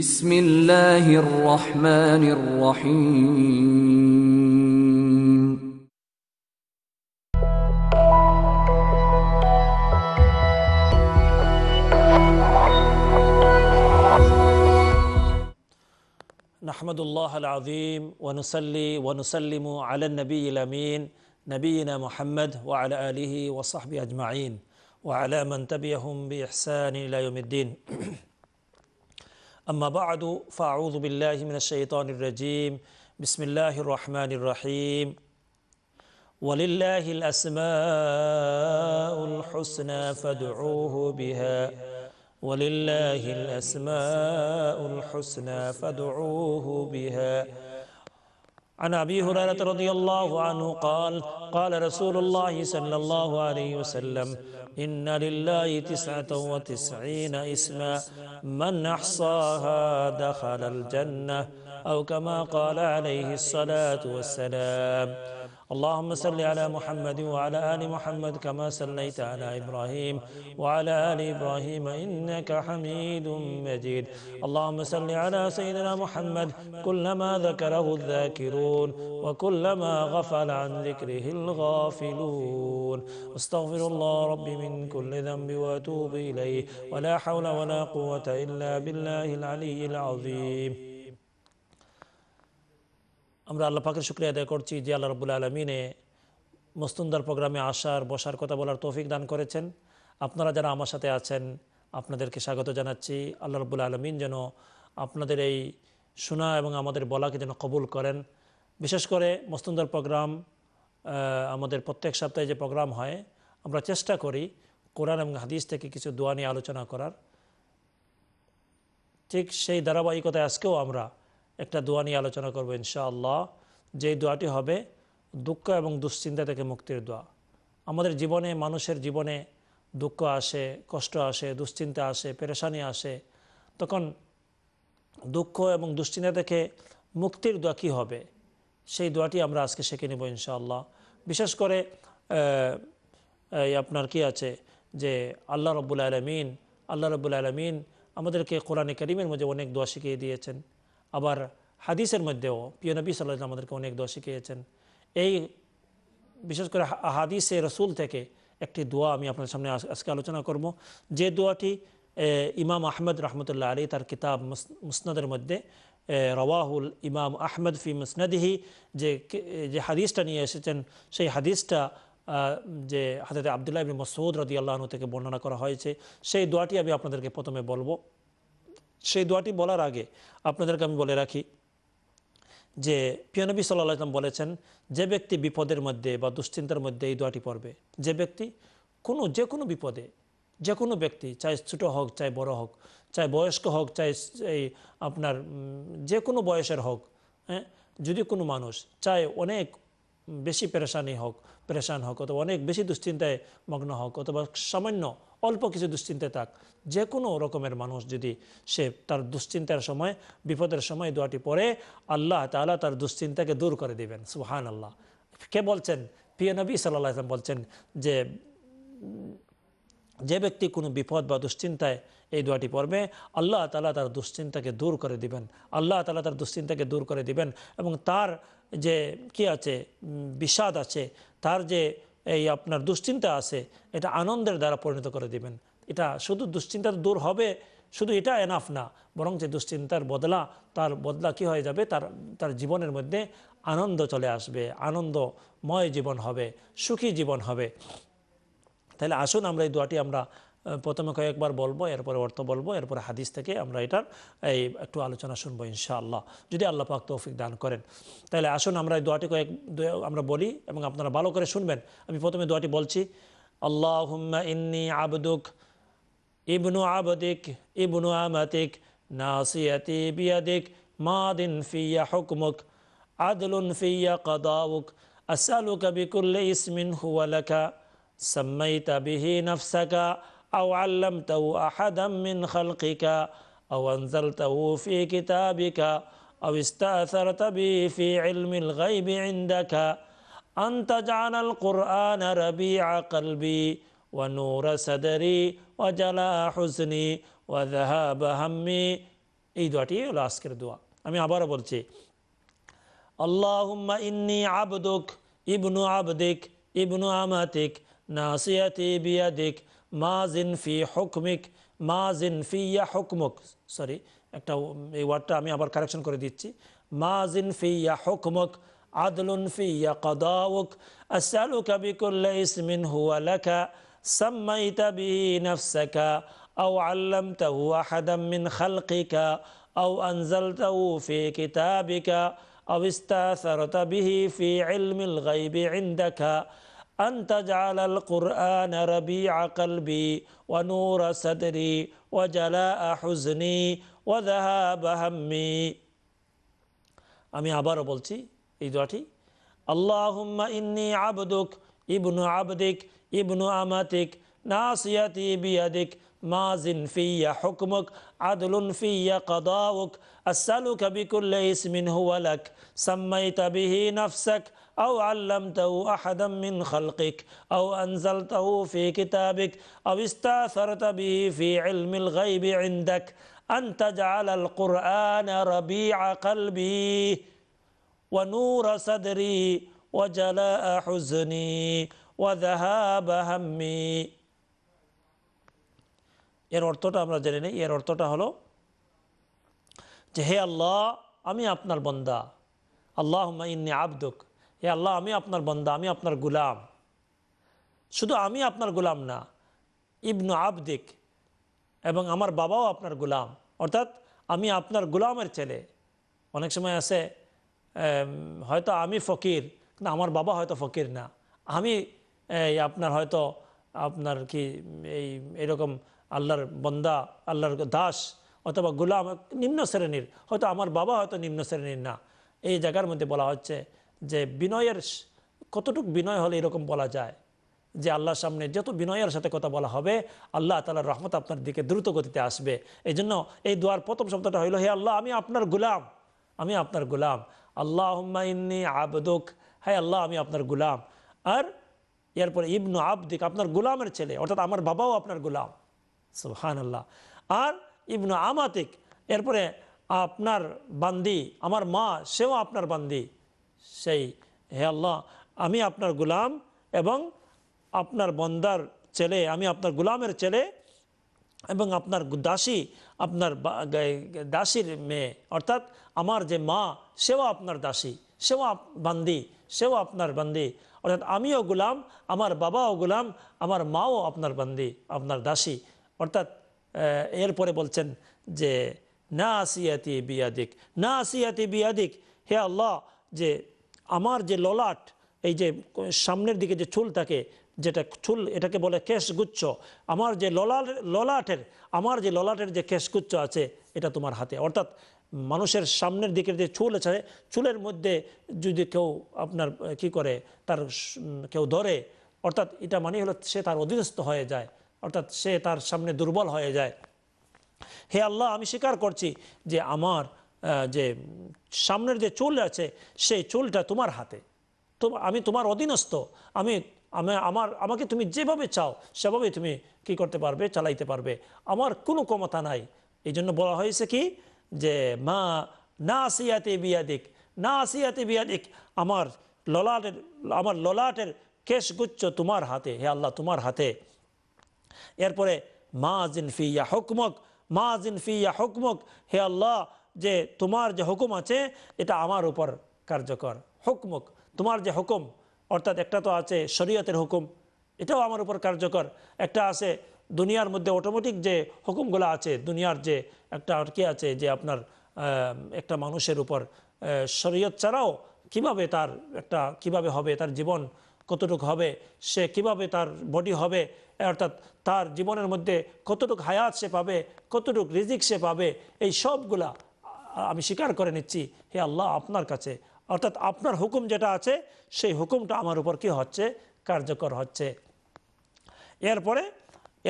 بسم الله الرحمن الرحيم نحمد الله العظيم ونصلي ونسلم على النبي الامين نبينا محمد وعلى اله وصحبه اجمعين وعلى من تبعهم باحسان الى يوم الدين أما بعد فأعوذ بالله من الشيطان الرجيم بسم الله الرحمن الرحيم ولله الأسماء الحسنى فادعوه بها ولله الأسماء الحسنى فادعوه بها عن أبي هريرة رضي الله عنه قال قال رسول الله صلى الله عليه وسلم إن لله تسعة وتسعين اسما من أحصاها دخل الجنة أو كما قال عليه الصلاة والسلام اللهم صل على محمد وعلى آل محمد كما صليت على إبراهيم وعلى آل إبراهيم إنك حميد مجيد اللهم صل على سيدنا محمد كلما ذكره الذاكرون وكلما غفل عن ذكره الغافلون استغفر الله ربي من كل ذنب واتوب إليه ولا حول ولا قوة إلا بالله العلي العظيم আমরা আল্লাহ পাকের শুক্রিয়া আদায় করছি যে আল্লাহ রবুল্লা আলমিনে মস্তুন্দার প্রোগ্রামে আসার বসার কথা বলার তৌফিক দান করেছেন আপনারা যারা আমার সাথে আছেন আপনাদেরকে স্বাগত জানাচ্ছি আল্লাহ রবুল্লা আলমিন যেন আপনাদের এই শোনা এবং আমাদের বলাকে যেন কবুল করেন বিশেষ করে মস্তুন্দার প্রোগ্রাম আমাদের প্রত্যেক সপ্তাহে যে প্রোগ্রাম হয় আমরা চেষ্টা করি কোরআন এবং হাদিস থেকে কিছু দোয়া নিয়ে আলোচনা করার ঠিক সেই ধারাবাহিকতায় আজকেও আমরা একটা দোয়া নিয়ে আলোচনা করবো ইনশাআল্লাহ যে দোয়াটি হবে দুঃখ এবং দুশ্চিন্তা থেকে মুক্তির দোয়া আমাদের জীবনে মানুষের জীবনে দুঃখ আসে কষ্ট আসে দুশ্চিন্তা আসে পেরেশানি আসে তখন দুঃখ এবং দুশ্চিন্তা থেকে মুক্তির দোয়া কী হবে সেই দোয়াটি আমরা আজকে শিখে নেব ইনশাআল্লাহ বিশেষ করে আপনার কি আছে যে আল্লাহ রব্বুল আলমিন আল্লাহ রব্বুল আলমিন আমাদেরকে কোরআনে করিমের মধ্যে অনেক দোয়া শিখিয়ে দিয়েছেন আবার হাদিসের মধ্যেও প্রিয় নবী সাল্লাহ আমাদেরকে অনেক দোয়া শিখিয়েছেন এই বিশেষ করে হাদিসে রসুল থেকে একটি দোয়া আমি আপনার সামনে আজকে আলোচনা করব যে দোয়াটি ইমাম আহমেদ রহমতুল্লাহ আলী তার কিতাব মুসনাদের মধ্যে রওয়াহুল ইমাম আহমেদ ফি মুসনাদিহি যে যে হাদিসটা নিয়ে এসেছেন সেই হাদিসটা যে হাজরত আবদুল্লাহ ইবনে মসৌদ রদি আল্লাহনু থেকে বর্ণনা করা হয়েছে সেই দোয়াটি আমি আপনাদেরকে প্রথমে বলবো সেই দোয়াটি বলার আগে আপনাদেরকে আমি বলে রাখি যে পিয়নবী সাল্লাহ ইসলাম বলেছেন যে ব্যক্তি বিপদের মধ্যে বা দুশ্চিন্তার মধ্যে এই দোয়াটি পড়বে যে ব্যক্তি কোনো যে কোনো বিপদে যে কোনো ব্যক্তি চাই ছোটো হোক চাই বড় হোক চাই বয়স্ক হোক চাই এই আপনার যে কোনো বয়সের হোক হ্যাঁ যদি কোনো মানুষ চায় অনেক বেশি পেরেশানি হোক পেরেশান হোক অথবা অনেক বেশি দুশ্চিন্তায় মগ্ন হোক অথবা সামান্য অল্প কিছু দুশ্চিন্তায় থাক যে কোনো রকমের মানুষ যদি সে তার দুশ্চিন্তার সময় বিপদের সময় দোয়াটি পড়ে আল্লাহ তালা তার দুশ্চিন্তাকে দূর করে দেবেন সুহান আল্লাহ কে বলছেন প্রিয় নবী সাল্লাহ ইসলাম বলছেন যে যে ব্যক্তি কোনো বিপদ বা দুশ্চিন্তায় এই দোয়াটি পড়বে আল্লাহ তালা তার দুশ্চিন্তাকে দূর করে দিবেন আল্লাহ তালা তার দুশ্চিন্তাকে দূর করে দিবেন এবং তার যে কি আছে বিষাদ আছে তার যে এই আপনার দুশ্চিন্তা আছে এটা আনন্দের দ্বারা পরিণত করে দিবেন এটা শুধু দুশ্চিন্তা দূর হবে শুধু এটা এনাফ না বরং যে দুশ্চিন্তার বদলা তার বদলা কি হয়ে যাবে তার তার জীবনের মধ্যে আনন্দ চলে আসবে আনন্দময় জীবন হবে সুখী জীবন হবে তাহলে আসুন আমরা এই দোয়াটি আমরা প্রথমে কয়েকবার বলবো এরপরে অর্থ বলবো এরপরে হাদিস থেকে আমরা এটার এই একটু আলোচনা শুনবো ইনশাআল্লাহ যদি আল্লাহ পাক তৌফিক দান করেন তাহলে আসুন আমরা এই দোয়াটি কয়েক আমরা বলি এবং আপনারা ভালো করে শুনবেন আমি প্রথমে দোয়াটি বলছি আল্লাহ ইন্নি আবদুক ইবনু আবদিক ইবনু আমাতিক নাসিয়াতি বিয়াদিক মাদিন ফিয়া হুকমুক আদলুন ফিয়া কদাউক আসালুক بكل ইসমিন هو لك سميت به أو علمته أحدا من خلقك أو أنزلته في كتابك أو استأثرت به في علم الغيب عندك أن تجعل القرآن ربيع قلبي ونور صدري وجلاء حزني وذهاب همي এই দোয়াটি হলো আজকের দোয়া আমি আবারও বলছি اللهم ইন্নি আবদুক ইবনু আবদিক ইবনু আমাতিক নাসিয়াতি বিয়াদিক ماز في حكمك ماز في حكمك سوري হুকমুক সরি একটা এই ওয়ার্ডটা আমি আবার কারেকশন করে দিচ্ছি মাজ عدل في قضاؤك أسألك بكل اسم هو لك سميت به نفسك أو علمته أحدا من خلقك أو أنزلته في كتابك أو استأثرت به في علم الغيب عندك أن تجعل القرآن ربيع قلبي ونور صدري وجلاء حزني وذهاب همي أمي عبارة بولتي এই দোয়াটি আল্লাহুম্মা ইন্নি আবদুক ইবনু আবদিক ইবনু আমাতিক নাসিয়াতি ماز في حكمك عدل في قضاؤك أسألك بكل اسم هو لك سميت به نفسك أو علمته أحدا من خلقك أو أنزلته في كتابك أو استأثرت به في علم الغيب عندك أن تجعل القرآن ربيع قلبي ونور صدري وجلاء حزني وذهاب همي এর অর্থটা আমরা জেনে নিই এর অর্থটা হলো যে হে আল্লাহ আমি আপনার বন্দা আল্লাহ ইন্নি আবদুক হে আল্লাহ আমি আপনার বন্দা আমি আপনার গুলাম শুধু আমি আপনার গুলাম না ইবনু আবদিক এবং আমার বাবাও আপনার গুলাম অর্থাৎ আমি আপনার গুলামের ছেলে অনেক সময় আছে হয়তো আমি ফকির না আমার বাবা হয়তো ফকির না আমি আপনার হয়তো আপনার কি এই এরকম আল্লাহর বন্দা আল্লাহর দাস অথবা গোলাম নিম্ন শ্রেণীর হয়তো আমার বাবা হয়তো নিম্ন শ্রেণীর না এই জায়গার মধ্যে বলা হচ্ছে যে বিনয়ের কতটুক বিনয় হলে এরকম বলা যায় যে আল্লাহর সামনে যত বিনয়ের সাথে কথা বলা হবে আল্লাহ তালার রহমত আপনার দিকে দ্রুত গতিতে আসবে এই জন্য এই দোয়ার প্রথম শব্দটা হইল হে আল্লাহ আমি আপনার গোলাম আমি আপনার গোলাম আল্লাহ ইন্নি আবদুক হ্যাঁ আল্লাহ আমি আপনার গোলাম আর এরপরে ইবনু আবদিক আপনার গোলামের ছেলে অর্থাৎ আমার বাবাও আপনার গোলাম সুহান আল্লাহ আর ইবনু আমাতিক এরপরে আপনার বান্দি আমার মা সেও আপনার বান্দি সেই হে আল্লাহ আমি আপনার গুলাম এবং আপনার বন্দার ছেলে আমি আপনার গুলামের ছেলে এবং আপনার দাসী আপনার দাসীর মেয়ে অর্থাৎ আমার যে মা সেও আপনার দাসী সেও বান্দি সেও আপনার বান্দি অর্থাৎ আমিও গুলাম আমার বাবাও গুলাম আমার মাও আপনার বান্দি আপনার দাসী অর্থাৎ এরপরে বলছেন যে না আসিয়াতি বিয়াদিক না আসিয়াতি বিয়াদিক হে আল্লাহ যে আমার যে ললাট এই যে সামনের দিকে যে চুল থাকে যেটা চুল এটাকে বলে কেশগুচ্ছ আমার যে ললাল ললাটের আমার যে ললাটের যে কেশগুচ্ছ আছে এটা তোমার হাতে অর্থাৎ মানুষের সামনের দিকের যে চুল আছে চুলের মধ্যে যদি কেউ আপনার কি করে তার কেউ ধরে অর্থাৎ এটা মানে হলো সে তার অধীনস্থ হয়ে যায় অর্থাৎ সে তার সামনে দুর্বল হয়ে যায় হে আল্লাহ আমি স্বীকার করছি যে আমার যে সামনের যে চুল আছে সেই চুলটা তোমার হাতে তো আমি তোমার অধীনস্থ আমি আমার আমাকে তুমি যেভাবে চাও সেভাবে তুমি কি করতে পারবে চালাইতে পারবে আমার কোনো ক্ষমতা নাই এই জন্য বলা হয়েছে কি যে মা না আসিয়াতে বিয়াদিক না আসিয়াতে বিয়াদিক আমার ললাটের আমার ললাটের কেশগুচ্ছ তোমার হাতে হে আল্লাহ তোমার হাতে এরপরে মা জিনফিয়া হুকমক মা জিনফিয়া হুকমক হে আল্লাহ যে তোমার যে হুকুম আছে এটা আমার উপর কার্যকর হুকমক তোমার যে হুকুম অর্থাৎ একটা তো আছে শরীয়তের হুকুম এটাও আমার উপর কার্যকর একটা আছে দুনিয়ার মধ্যে অটোমেটিক যে হুকুমগুলো আছে দুনিয়ার যে একটা আর কি আছে যে আপনার একটা মানুষের উপর শরীয়ত ছাড়াও কিভাবে তার একটা কিভাবে হবে তার জীবন কতটুকু হবে সে কিভাবে তার বডি হবে অর্থাৎ তার জীবনের মধ্যে কতটুকু হায়াত সে পাবে কতটুক রিজিক সে পাবে এই সবগুলা আমি স্বীকার করে নিচ্ছি হে আল্লাহ আপনার কাছে অর্থাৎ আপনার হুকুম যেটা আছে সেই হুকুমটা আমার উপর কি হচ্ছে কার্যকর হচ্ছে এরপরে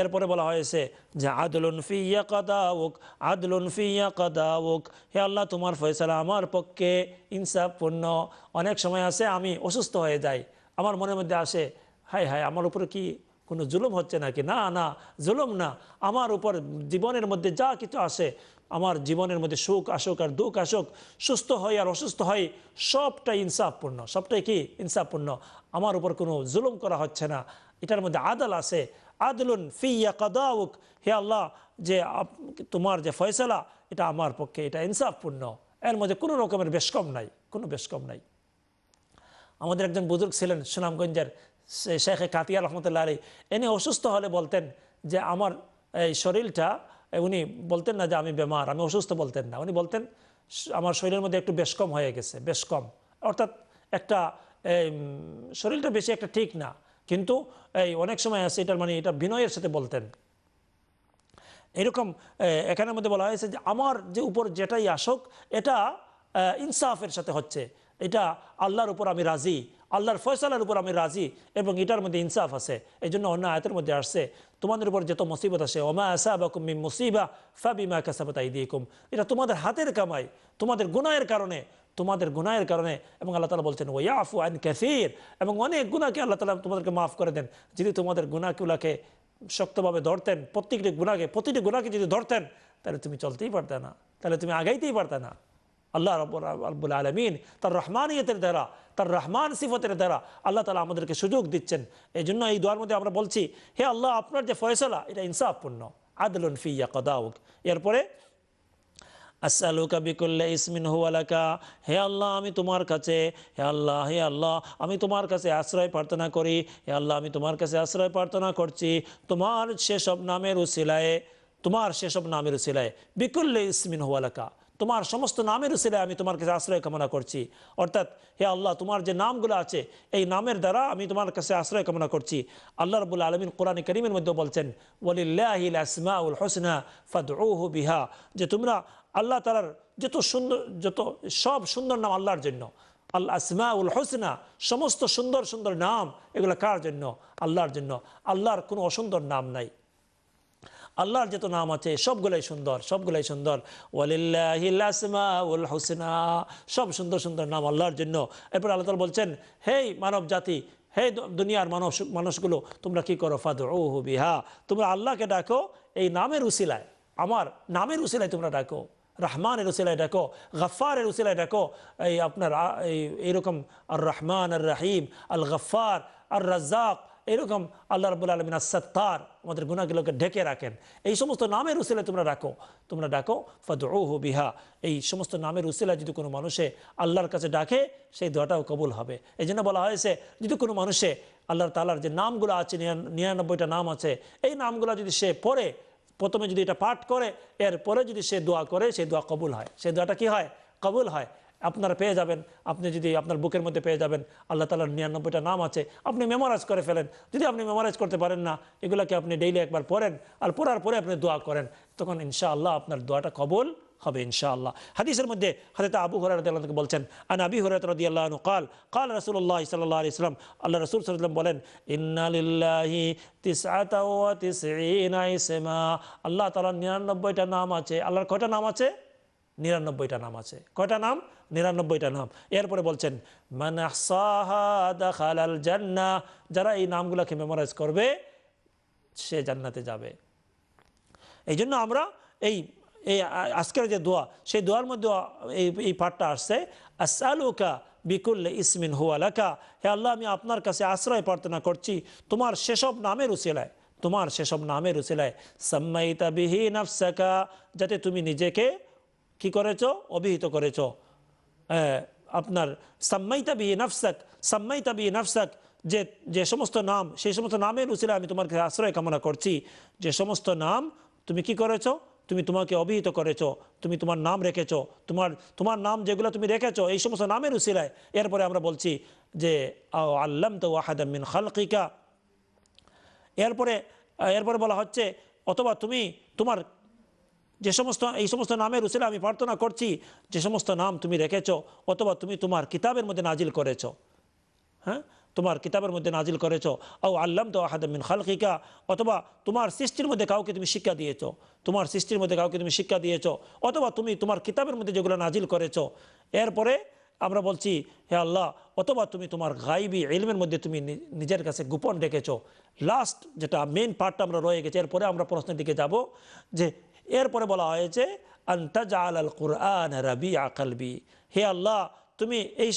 এরপরে বলা হয়েছে যে আদলুন ফিয়া কাদাউক আদলুন ফিয়া কাদাউক হে আল্লাহ তোমার ফয়সালা আমার পক্ষে ইনসাফপূর্ণ অনেক সময় আছে আমি অসুস্থ হয়ে যাই আমার মনের মধ্যে আসে হায় হায় আমার উপরে কি কোনো জুলুম হচ্ছে নাকি না না জুলুম না আমার উপর জীবনের মধ্যে যা কিছু আসে আমার জীবনের মধ্যে সুখ আসুক আর দুঃখ আসুক সুস্থ হয় আর অসুস্থ হয় সবটাই ইনসাফপূর্ণ সবটাই কি ইনসাফপূর্ণ আমার উপর কোনো জুলুম করা হচ্ছে না এটার মধ্যে আদাল আছে আদলুন ফিয়া কাদাউক হে আল্লাহ যে তোমার যে ফয়সলা এটা আমার পক্ষে এটা ইনসাফপূর্ণ এর মধ্যে কোনো রকমের বেশকম নাই কোনো বেশকম নাই আমাদের একজন বুজুর্গ ছিলেন সুনামগঞ্জের শেখে কাতিয়া রহমতুল্লাহ আলী এনে অসুস্থ হলে বলতেন যে আমার এই শরীরটা উনি বলতেন না যে আমি বেমার আমি অসুস্থ বলতেন না উনি বলতেন আমার শরীরের মধ্যে একটু বেশ কম হয়ে গেছে বেশ কম অর্থাৎ একটা শরীরটা বেশি একটা ঠিক না কিন্তু এই অনেক সময় আছে এটার মানে এটা বিনয়ের সাথে বলতেন এরকম এখানের মধ্যে বলা হয়েছে যে আমার যে উপর যেটাই আসুক এটা ইনসাফের সাথে হচ্ছে এটা আল্লাহর উপর আমি রাজি আল্লাহর ফয়সালার উপর আমি রাজি এবং এটার মধ্যে ইনসাফ আছে এই জন্য অন্য আয়তের মধ্যে আসছে তোমাদের উপর যত মুসিবত আসে ওমা আসা বা মুসিবা ফাবিমা কাসাবাতাই দিয়ে কুম এটা তোমাদের হাতের কামাই তোমাদের গুনায়ের কারণে তোমাদের গুনায়ের কারণে এবং আল্লাহ তালা বলছেন ওয়া আফু আন ক্যাসির এবং অনেক গুণাকে আল্লাহ তালা তোমাদেরকে মাফ করে দেন যদি তোমাদের গুণাকুলাকে শক্তভাবে ধরতেন প্রত্যেকটি গুণাকে প্রতিটি গুণাকে যদি ধরতেন তাহলে তুমি চলতেই পারতে না তাহলে তুমি আগাইতেই পারতে না আল্লাহ রব্বুল আলমিন তার রহমানিয়তের দ্বারা তার রহমান সিফতের দ্বারা আল্লাহ তালা আমাদেরকে সুযোগ দিচ্ছেন এই জন্য এই দোয়ার মধ্যে আমরা বলছি হে আল্লাহ আপনার যে ফয়সলা এটা ইনসাফপূর্ণ আদলুন ফিয়া কদাউক এরপরে আসসালুকা বিকুল্লা ইসমিন হুয়ালাকা হে আল্লাহ আমি তোমার কাছে হে আল্লাহ হে আল্লাহ আমি তোমার কাছে আশ্রয় প্রার্থনা করি হে আল্লাহ আমি তোমার কাছে আশ্রয় প্রার্থনা করছি তোমার সেসব নামের উসিলায় তোমার সেসব নামের উসিলায় বিকুল্লে ইসমিন হুয়ালাকা তোমার সমস্ত নামের উসিলে আমি তোমার কাছে আশ্রয় কামনা করছি অর্থাৎ হে আল্লাহ তোমার যে নামগুলো আছে এই নামের দ্বারা আমি তোমার কাছে আশ্রয় কামনা করছি আল্লাহ রবুল্লা আলমিন কোরআন করিমের মধ্যে বলছেন ওলিল্লাহিল আসমাউল হোসনা ফাদহু বিহা যে তোমরা আল্লাহ তালার যত সুন্দর যত সব সুন্দর নাম আল্লাহর জন্য আল্লাহ আসমাউল উল হোসনা সমস্ত সুন্দর সুন্দর নাম এগুলো কার জন্য আল্লাহর জন্য আল্লাহর কোনো অসুন্দর নাম নাই আল্লাহর যত নাম আছে সবগুলাই সুন্দর সবগুলাই সুন্দর ওয়ালিল্লাহিল্লাসমাউল সব সুন্দর সুন্দর নাম আল্লাহর জন্য এরপর আল্লাহ তালা বলছেন হেই মানব জাতি হে দুনিয়ার মানুষ মানুষগুলো তোমরা কি করো ফাদ ও বিহা তোমরা আল্লাহকে ডাকো এই নামের উসিলায় আমার নামের উসিলায় তোমরা ডাকো রহমানের উসিলায় ডাকো গফ্ফারের উসিলায় ডাকো এই আপনার এই এইরকম আর রহমান আর রাহিম আল গফ্ফার আর রাজাক এরকম আল্লাহ রবুল আলমিন তার আমাদের গুণাগুলোকে ঢেকে রাখেন এই সমস্ত নামের উসিলা তোমরা ডাকো তোমরা ডাকো ফদৌহ বিহা এই সমস্ত নামের উসিলা যদি কোনো মানুষে আল্লাহর কাছে ডাকে সেই দোয়াটাও কবুল হবে এই জন্য বলা হয়েছে যদি কোনো মানুষে আল্লাহ তালার যে নামগুলো আছে নিরানব্বইটা নাম আছে এই নামগুলো যদি সে পড়ে প্রথমে যদি এটা পাঠ করে এর পরে যদি সে দোয়া করে সেই দোয়া কবুল হয় সেই দোয়াটা কি হয় কবুল হয় আপনারা পেয়ে যাবেন আপনি যদি আপনার বুকের মধ্যে পেয়ে যাবেন আল্লাহ তালার নিরানব্বইটা নাম আছে আপনি মেমোরাইজ করে ফেলেন যদি আপনি মেমোরাইজ করতে পারেন না এগুলোকে আপনি ডেইলি একবার পড়েন আর পড়ার পরে আপনি দোয়া করেন তখন ইনশাআল্লাহ আপনার দোয়াটা কবল হবে ইনশাআল্লাহ হাদিসের মধ্যে হজরত আবু আল্লাহকে বলছেন আন আবি হরাত রদি আল্লাহ কাল কাল রসুল্লাহ সাল্লাহ ইসলাম আল্লাহ রসুল সাল্লাম বলেন ইন্নালিল্লাহি তিসআতা ওয়া আল্লাহ তাআলার নিরানব্বইটা নাম আছে আল্লাহর কয়টা নাম আছে নিরানব্বইটা নাম আছে কয়টা নাম নিরানব্বইটা নাম এরপরে বলছেন জান্না যারা এই নামগুলোকে মেমোরাইজ করবে সে জান্নাতে যাবে এই জন্য আমরা এই এই আজকের যে দোয়া সেই দোয়ার মধ্যে এই এই পাঠটা আসছে আসালুকা বিকুল্লে ইসমিন হুয়ালাকা হে আল্লাহ আমি আপনার কাছে আশ্রয় প্রার্থনা করছি তোমার সেসব নামের উচিলায় তোমার সেসব নামের উচিলায় সাম্মাইতা বিহীন যাতে তুমি নিজেকে কি করেছ অভিহিত করেছ আপনার সাম্মাইতা বিয়ে নাফসাক সাম্মাইতা বিয়ে নাফসাক যে যে সমস্ত নাম সেই সমস্ত নামের উচিলে আমি তোমার কাছে আশ্রয় কামনা করছি যে সমস্ত নাম তুমি কি করেছ তুমি তোমাকে অভিহিত করেছো তুমি তোমার নাম রেখেছো তোমার তোমার নাম যেগুলো তুমি রেখেছো এই সমস্ত নামের উচিলায় এরপরে আমরা বলছি যে আল্লাম তো ওয়াহাদামিন খালকিকা এরপরে এরপরে বলা হচ্ছে অথবা তুমি তোমার যে সমস্ত এই সমস্ত নামের উচিলে আমি প্রার্থনা করছি যে সমস্ত নাম তুমি রেখেছ অথবা তুমি তোমার কিতাবের মধ্যে নাজিল করেছ হ্যাঁ তোমার কিতাবের মধ্যে নাজিল করেছ আও আল্লাম তো আহাদমিন খালকিকা অথবা তোমার সৃষ্টির মধ্যে কাউকে তুমি শিক্ষা দিয়েছ তোমার সৃষ্টির মধ্যে কাউকে তুমি শিক্ষা দিয়েছ অথবা তুমি তোমার কিতাবের মধ্যে যেগুলো নাজিল করেছ এরপরে আমরা বলছি হে আল্লাহ অথবা তুমি তোমার গাইবি এলমের মধ্যে তুমি নিজের কাছে গোপন রেখেছ লাস্ট যেটা মেন পার্টটা আমরা রয়ে গেছে এরপরে আমরা প্রশ্নের দিকে যাব যে এরপরে বলা হয়েছে আল হে আল্লাহ তুমি এই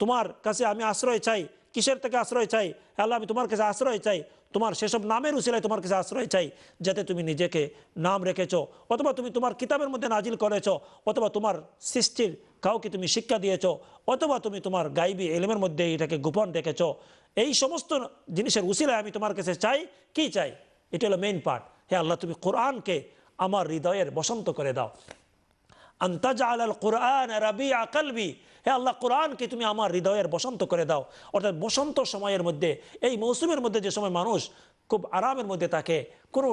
তোমার কাছে আমি আশ্রয় চাই কিসের থেকে আশ্রয় চাই আল্লাহ আমি তোমার কাছে আশ্রয় চাই তোমার সেসব নামের উচিলায় তোমার কাছে আশ্রয় চাই যাতে তুমি নিজেকে নাম রেখেছ অথবা তুমি তোমার কিতাবের মধ্যে নাজিল করেছ অথবা তোমার সৃষ্টির কাউকে তুমি শিক্ষা দিয়েছ অথবা তুমি তোমার গাইবি এলেমের মধ্যে এটাকে গোপন রেখেছ এই সমস্ত জিনিসের উচিলায় আমি তোমার কাছে চাই কি চাই এটা হলো মেইন পার্ট হ্যাঁ আল্লাহ তুমি কোরআনকে আমার হৃদয়ের বসন্ত করে দাও আন্তাজা আল কোরআন রাবি আকালবি হে আল্লাহ কোরআনকে তুমি আমার হৃদয়ের বসন্ত করে দাও অর্থাৎ বসন্ত সময়ের মধ্যে এই মৌসুমের মধ্যে যে সময় মানুষ খুব আরামের মধ্যে থাকে কোনো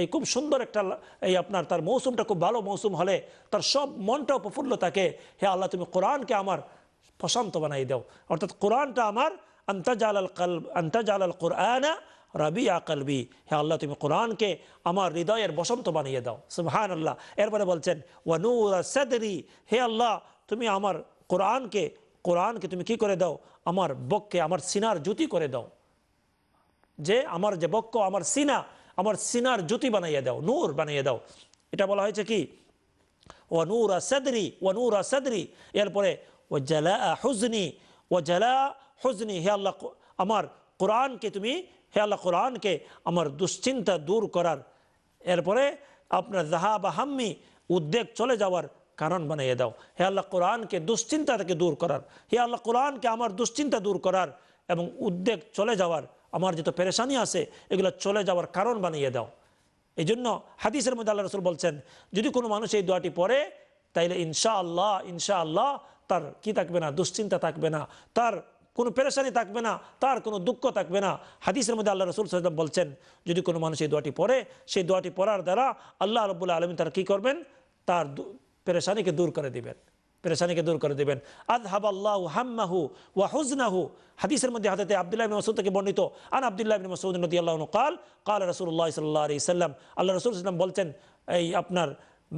এই খুব সুন্দর একটা এই আপনার তার মৌসুমটা খুব ভালো মৌসুম হলে তার সব মনটাও প্রফুল্ল থাকে হে আল্লাহ তুমি কোরআনকে আমার প্রশান্ত বানাই দাও অর্থাৎ কোরআনটা আমার আন্তাজাল আল কাল আন্তাজাল আল কোরআনা রবি আকলবি হে আল্লাহ তুমি কোরআনকে আমার হৃদয়ের বসন্ত বানিয়ে দাও সুহান আল্লাহ এরপরে বলছেন ওয়ানুর সদরি হে আল্লাহ তুমি আমার কোরআনকে কোরআনকে তুমি কি করে দাও আমার বককে আমার সিনার জুতি করে দাও যে আমার যে বক্ষ আমার সিনা আমার সিনার জুতি বানাইয়ে দাও নূর বানিয়ে দাও এটা বলা হয়েছে কি ও নূর সদরি ও নূর সদরি এরপরে ও জালা হুজনি ও জালা হুজনি হে আল্লাহ আমার কোরআনকে তুমি হে আল্লাহ কোরআনকে আমার দুশ্চিন্তা দূর করার এরপরে আপনার জাহা বা হাম্মি উদ্বেগ চলে যাওয়ার কারণ বানিয়ে দাও হে আল্লাহ কোরআনকে দুশ্চিন্তা থেকে দূর করার হে আল্লাহ কোরআনকে আমার দুশ্চিন্তা দূর করার এবং উদ্বেগ চলে যাওয়ার আমার যত পেরেশানি আছে এগুলো চলে যাওয়ার কারণ বানিয়ে দাও এই জন্য হাদিসের মধ্যে আল্লাহ রসুল বলছেন যদি কোনো মানুষ এই দোয়াটি পড়ে তাইলে ইনশা আল্লাহ ইনশা আল্লাহ তার কি থাকবে না দুশ্চিন্তা থাকবে না তার কোনো পেরেশানি থাকবে না তার কোনো দুঃখ থাকবে না হাদিসের মধ্যে আল্লাহ রসুল সাল্লাম বলছেন যদি কোনো মানুষ এই দোয়াটি পড়ে সেই দোয়াটি পড়ার দ্বারা আল্লাহ রবুল্লা আলমী তারা কী করবেন তার পেরেশানিকে দূর করে দিবেন পেরেশানিকে দূর করে দেবেন হাব আল্লাহ হাম্মাহু ওয়া হুজনাহু হাদিসের মধ্যে হাতে আব্দুল্লাহ ইবনে মাসউদ থেকে বর্ণিত আন আব্দুল্লাহ ইবনে মাসউদ রাদিয়াল্লাহু আনহু قال قال রাসূলুল্লাহ সাল্লাল্লাহু আলাইহি সাল্লাম আল্লাহ রাসূল সাল্লাম বলছেন এই আপনার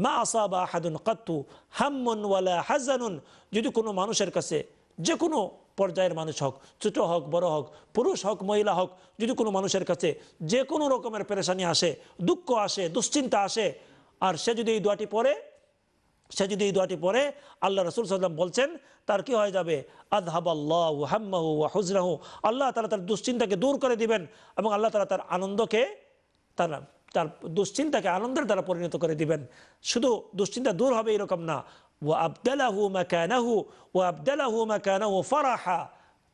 মা আসাবা আহাদুন কাত্তু হাম্মুন ওয়ালা হাজানুন যদি কোনো মানুষের কাছে যে কোনো পর্যায়ের মানুষ হোক ছোট হোক বড় হোক পুরুষ হোক মহিলা হোক যদি কোনো মানুষের কাছে যে কোনো রকমের পেরেশানি আসে দুঃখ আসে দুশ্চিন্তা আসে আর সে যদি এই দোয়াটি পড়ে সে যদি এই দোয়াটি পড়ে আল্লাহ রসুল সাল্লাম বলছেন তার কি হয়ে যাবে আদহাব আল্লাহ হাম্মাহু হুজরাহু আল্লাহ তালা তার দুশ্চিন্তাকে দূর করে দিবেন এবং আল্লাহ তালা তার আনন্দকে তার তার দুশ্চিন্তাকে আনন্দের দ্বারা পরিণত করে দিবেন শুধু দুশ্চিন্তা দূর হবে এরকম না وأبدله مكانه وأبدله مكانه فرحا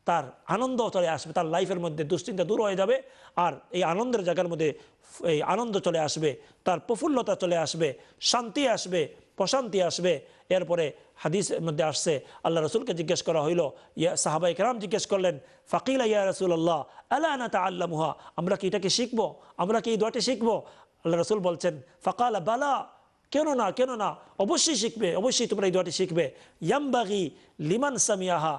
তার আনন্দ চলে আসবে তার লাইফের মধ্যে দুশ্চিন্তা দূর হয়ে যাবে আর এই আনন্দের জায়গার মধ্যে এই আনন্দ চলে আসবে তার প্রফুল্লতা চলে আসবে শান্তি আসবে প্রশান্তি আসবে এরপরে হাদিসের মধ্যে আসছে আল্লাহ রসুলকে জিজ্ঞেস করা হইল ইয়া সাহাবা ইকরাম জিজ্ঞেস করলেন ফাকিলা ইয়া রসুল্লাহ আল্লাহ না তা আল্লাহ আমরা কি এটাকে শিখবো আমরা কি এই দোয়াটি শিখবো আল্লাহ রসুল বলছেন ফাকাল বালা কেন না কেন না অবশ্যই শিখবে অবশ্যই তোমরা এই দোয়াটি শিখবে ইয়ামবাগি লিমান সামিয়াহা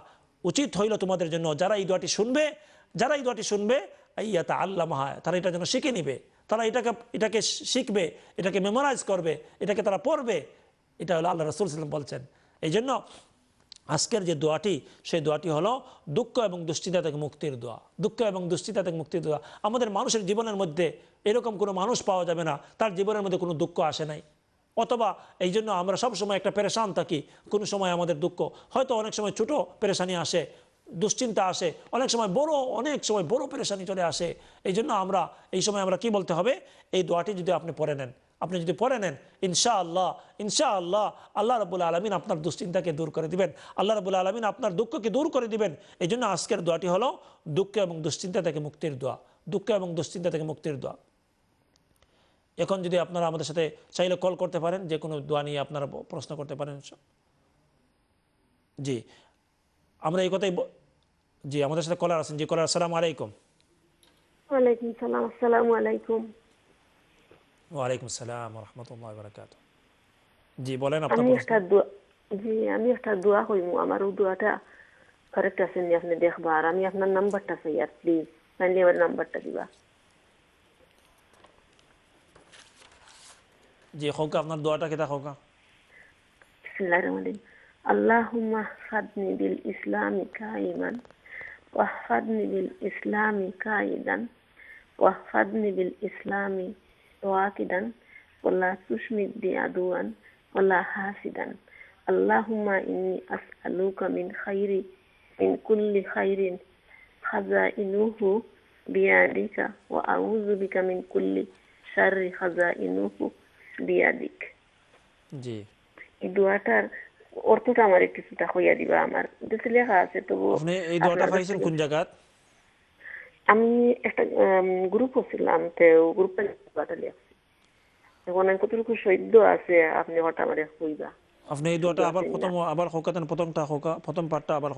উচিত হইল তোমাদের জন্য যারা এই দোয়াটি শুনবে যারা এই দোয়াটি শুনবে ইয়াতা আল্লাহ মাহা তারা এটা যেন শিখে নিবে তারা এটাকে এটাকে শিখবে এটাকে মেমোরাইজ করবে এটাকে তারা পড়বে এটা হলো আল্লাহ রসুল সাল্লাম বলছেন এই জন্য আজকের যে দোয়াটি সেই দোয়াটি হলো দুঃখ এবং দুশ্চিন্তা থেকে মুক্তির দোয়া দুঃখ এবং দুশ্চিন্তা থেকে মুক্তির দোয়া আমাদের মানুষের জীবনের মধ্যে এরকম কোনো মানুষ পাওয়া যাবে না তার জীবনের মধ্যে কোনো দুঃখ আসে নাই অথবা এই জন্য আমরা সবসময় একটা পেরেশান থাকি কোনো সময় আমাদের দুঃখ হয়তো অনেক সময় ছোট পেরেশানি আসে দুশ্চিন্তা আসে অনেক সময় বড় অনেক সময় বড় পেরেশানি চলে আসে এই জন্য আমরা এই সময় আমরা কি বলতে হবে এই দোয়াটি যদি আপনি পড়ে নেন আপনি যদি পড়ে নেন ইনশা আল্লাহ ইনশা আল্লাহ আল্লাহ রবুল্লা আলমিন আপনার দুশ্চিন্তাকে দূর করে দিবেন আল্লাহ রবুল্লা আলমিন আপনার দুঃখকে দূর করে দিবেন এই জন্য আজকের দোয়াটি হলো দুঃখ এবং দুশ্চিন্তা থেকে মুক্তির দোয়া দুঃখ এবং দুশ্চিন্তা থেকে মুক্তির দোয়া এখন যদি আপনারা আমাদের সাথে চাইলে কল করতে পারেন যে কোনো দোয়া নিয়ে আপনারা প্রশ্ন করতে পারেন জি আমরা এই কথাই জি আমাদের সাথে কলার আছেন জি কলার আসসালাম আলাইকুম ওয়ালাইকুম জি বলেন আমি একটা আমার আমি আপনার নাম্বারটা চাই আর প্লিজ আমার নাম্বারটা দিবা জি খোকা আপনার দোয়াটা কেটা খোকা বিসমিল্লাহির রহমানির রহিম আল্লাহুম্মা হাদনি বিল ইসলামি কাইমান واحفظني بالإسلام قائدا واحفظني بالإسلام واكدا ولا تشمت بي عدوا ولا حاسدا اللهم إني أسألك من خير من كل خير خزائنه بيدك وأعوذ بك من كل شر خزائنه বিয়াদিক জি এই দোয়াটার অর্থটা আমার কিছুটা হইয়া দিবা আমার লেখা আছে তবু আপনি এই দোয়াটা পাইছেন কোন জায়গা আমি একটা ছিলাম তো গ্রুপে দোয়াটা লিখছি এখন কতটুকু সৈদ্য আছে আপনি হঠাৎ হইবা আপনি এই দোয়াটা আবার প্রথম আবার প্রথমটা প্রথম পাঠটা আবার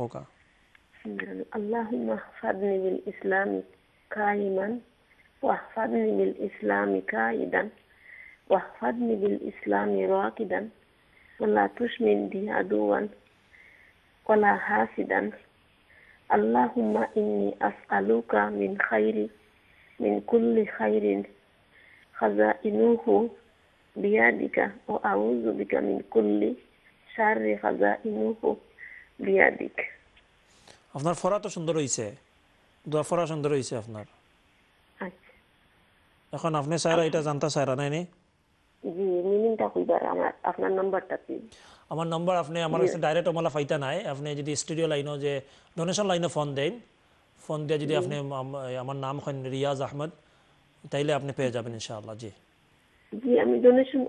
واحفظني بالإسلام راكدا ولا تشمل بي عدوا ولا حاسدا اللهم إني أسألك من خير من كل خير خزائنه بيدك وأعوذ بك من كل شر خزائنه بيدك আপনার ফরা তো সুন্দর হয়েছে দোয়া ফরা সুন্দর হয়েছে আপনার এখন আপনি সারা এটা জানতা সারা নাই জি মিনিংটা কইবার আমার আপনার নাম্বারটা কি আমার নাম্বার আপনি আমার কাছে ডাইরেক্ট ওমালা ফাইতা নাই আপনি যদি স্টুডিও লাইনও যে ডোনেশন লাইনে ফোন দেন ফোন দিয়ে যদি আপনি আমার নাম হন রিয়াজ আহমদ তাইলে আপনি পেয়ে যাবেন ইনশাআল্লাহ জি জি আমি ডোনেশন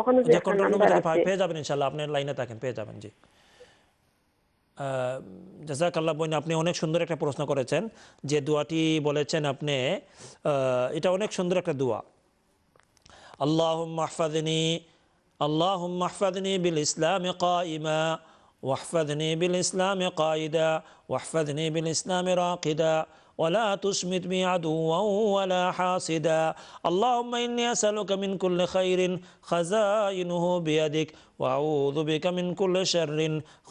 ওখানে যে কন্ট্যাক্ট নাম্বার পেয়ে যাবেন ইনশাআল্লাহ আপনি লাইনে থাকেন পেয়ে যাবেন জি জাজাকাল্লা বইন আপনি অনেক সুন্দর একটা প্রশ্ন করেছেন যে দোয়াটি বলেছেন আপনি এটা অনেক সুন্দর একটা দোয়া اللهم احفظني اللهم احفظني بالإسلام قائما واحفظني بالإسلام قائدا واحفظني بالإسلام راقدا ولا تشمت بي عدوا ولا حاسدا اللهم إني أسألك من كل خير خزائنه بيدك وأعوذ بك من كل شر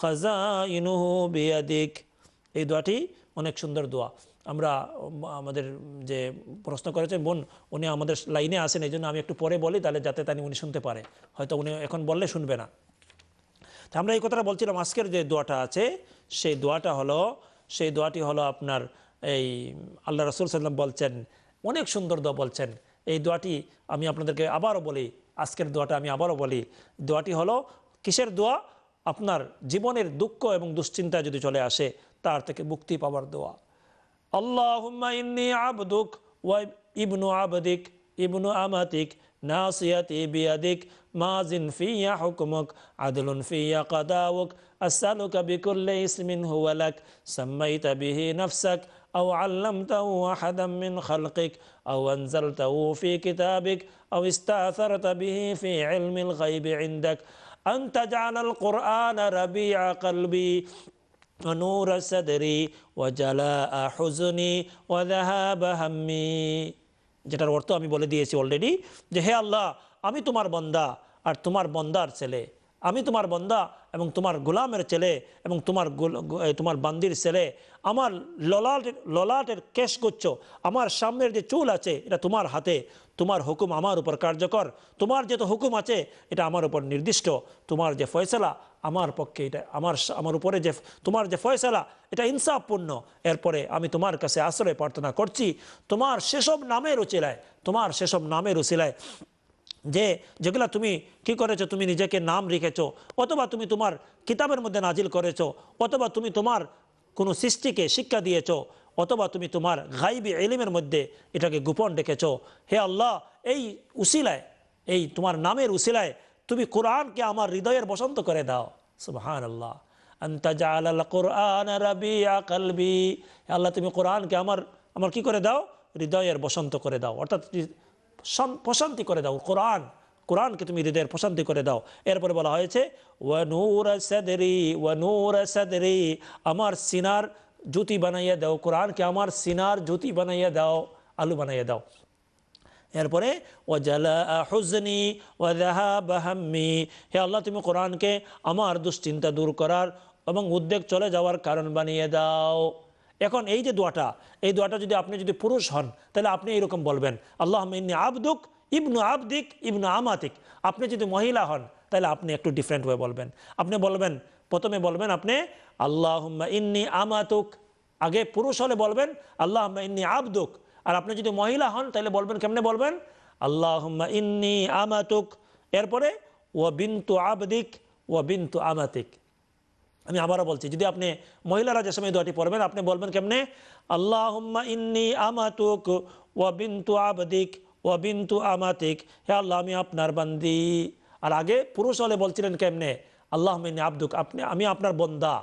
خزائنه بيدك إيه দোয়াটি ونكشن در দোয়া আমরা আমাদের যে প্রশ্ন করেছেন বোন উনি আমাদের লাইনে আসেন এই জন্য আমি একটু পরে বলি তাহলে যাতে তানি উনি শুনতে পারে হয়তো উনি এখন বললে শুনবে না তা আমরা এই কথাটা বলছিলাম আজকের যে দোয়াটা আছে সেই দোয়াটা হলো সেই দোয়াটি হলো আপনার এই আল্লাহ রসুল সাল্লাম বলছেন অনেক সুন্দর দোয়া বলছেন এই দোয়াটি আমি আপনাদেরকে আবারও বলি আজকের দোয়াটা আমি আবারও বলি দোয়াটি হলো কিসের দোয়া আপনার জীবনের দুঃখ এবং দুশ্চিন্তা যদি চলে আসে তার থেকে মুক্তি পাওয়ার দোয়া اللهم إني عبدك وابن عبدك ابن أمتك ناصيتي بيدك ماز في حكمك عدل في قضاؤك أسألك بكل اسم هو لك سميت به نفسك أو علمته أحدا من خلقك أو أنزلته في كتابك أو استأثرت به في علم الغيب عندك أن تجعل القرآن ربيع قلبي ونور صدري وجلاء حزني وذهاب همي যেটার অর্থ আমি বলে দিয়েছি অলরেডি যে হে আল্লাহ আমি তোমার বন্দা আর তোমার বন্দার ছেলে আমি তোমার বন্দা এবং তোমার গোলামের ছেলে এবং তোমার তোমার বান্দির ছেলে আমার ললাটের ললাটের কেশ কেশগুচ্ছ আমার সামনের যে চুল আছে এটা তোমার হাতে তোমার হুকুম আমার উপর কার্যকর তোমার যে তো হুকুম আছে এটা আমার উপর নির্দিষ্ট তোমার যে ফয়সলা আমার পক্ষে এটা আমার আমার উপরে যে তোমার যে ফয়সলা এটা ইনসাফপূর্ণ এরপরে আমি তোমার কাছে আশ্রয় প্রার্থনা করছি তোমার সেসব নামের উচিলায় তোমার সেসব নামের উচিলায় যে যেগুলো তুমি কি করেছো তুমি নিজেকে নাম রেখেছো অথবা তুমি তোমার কিতাবের মধ্যে নাজিল করেছো অথবা তুমি তোমার কোনো সৃষ্টিকে শিক্ষা দিয়েছো অথবা তুমি তোমার গাইবি এলিমের মধ্যে এটাকে গোপন রেখেছো হে আল্লাহ এই উসিলায় এই তোমার নামের উসিলায় তুমি কোরআনকে আমার হৃদয়ের বসন্ত করে দাও সুবাহান আল্লাহ কোরআন আকলবি আল্লাহ তুমি কোরআনকে আমার আমার কি করে দাও হৃদয়ের বসন্ত করে দাও অর্থাৎ প্রশান্তি করে দাও কোরআন কোরআনকে তুমি হৃদয়ের প্রশান্তি করে দাও এরপরে বলা হয়েছে আমার সিনার জ্যোতি বানাইয়া দাও কোরআনকে আমার সিনার জ্যোতি বানাইয়া দাও আলু বানাইয়া দাও এরপরে ও জালা হুজনি ও বাহাম্মি হে আল্লাহ তুমি কোরআনকে আমার দুশ্চিন্তা দূর করার এবং উদ্বেগ চলে যাওয়ার কারণ বানিয়ে দাও এখন এই যে দোয়াটা এই দোয়াটা যদি আপনি যদি পুরুষ হন তাহলে আপনি এইরকম বলবেন আল্লাহ ইন্নি আবদুক ইবনু আবদিক ইবনু আমাতিক আপনি যদি মহিলা হন তাহলে আপনি একটু ডিফারেন্ট হয়ে বলবেন আপনি বলবেন প্রথমে বলবেন আপনি আল্লাহ ইন্নি আমাতুক আগে পুরুষ হলে বলবেন আল্লাহ ইন্নি আবদুক আর আপনি যদি মহিলা হন তাহলে বলবেন কেমনে বলবেন আল্লাহ ইন্নি আমাতুক এরপরে ও বিন্তু আবদিক ও বিন্তু আমাতিক আমি আবারও বলছি যদি আপনি মহিলারা যে সময় দোয়াটি পড়বেন আপনি বলবেন কেমনে আল্লাহ ইন্নি আমাতুক ও বিন্তু আবদিক বিন্তু আমাতিক হে আল্লাহ আমি আপনার বান্দি আর আগে পুরুষ হলে বলছিলেন কেমনে আল্লাহ ইন্নি আব্দুক আপনি আমি আপনার বন্দা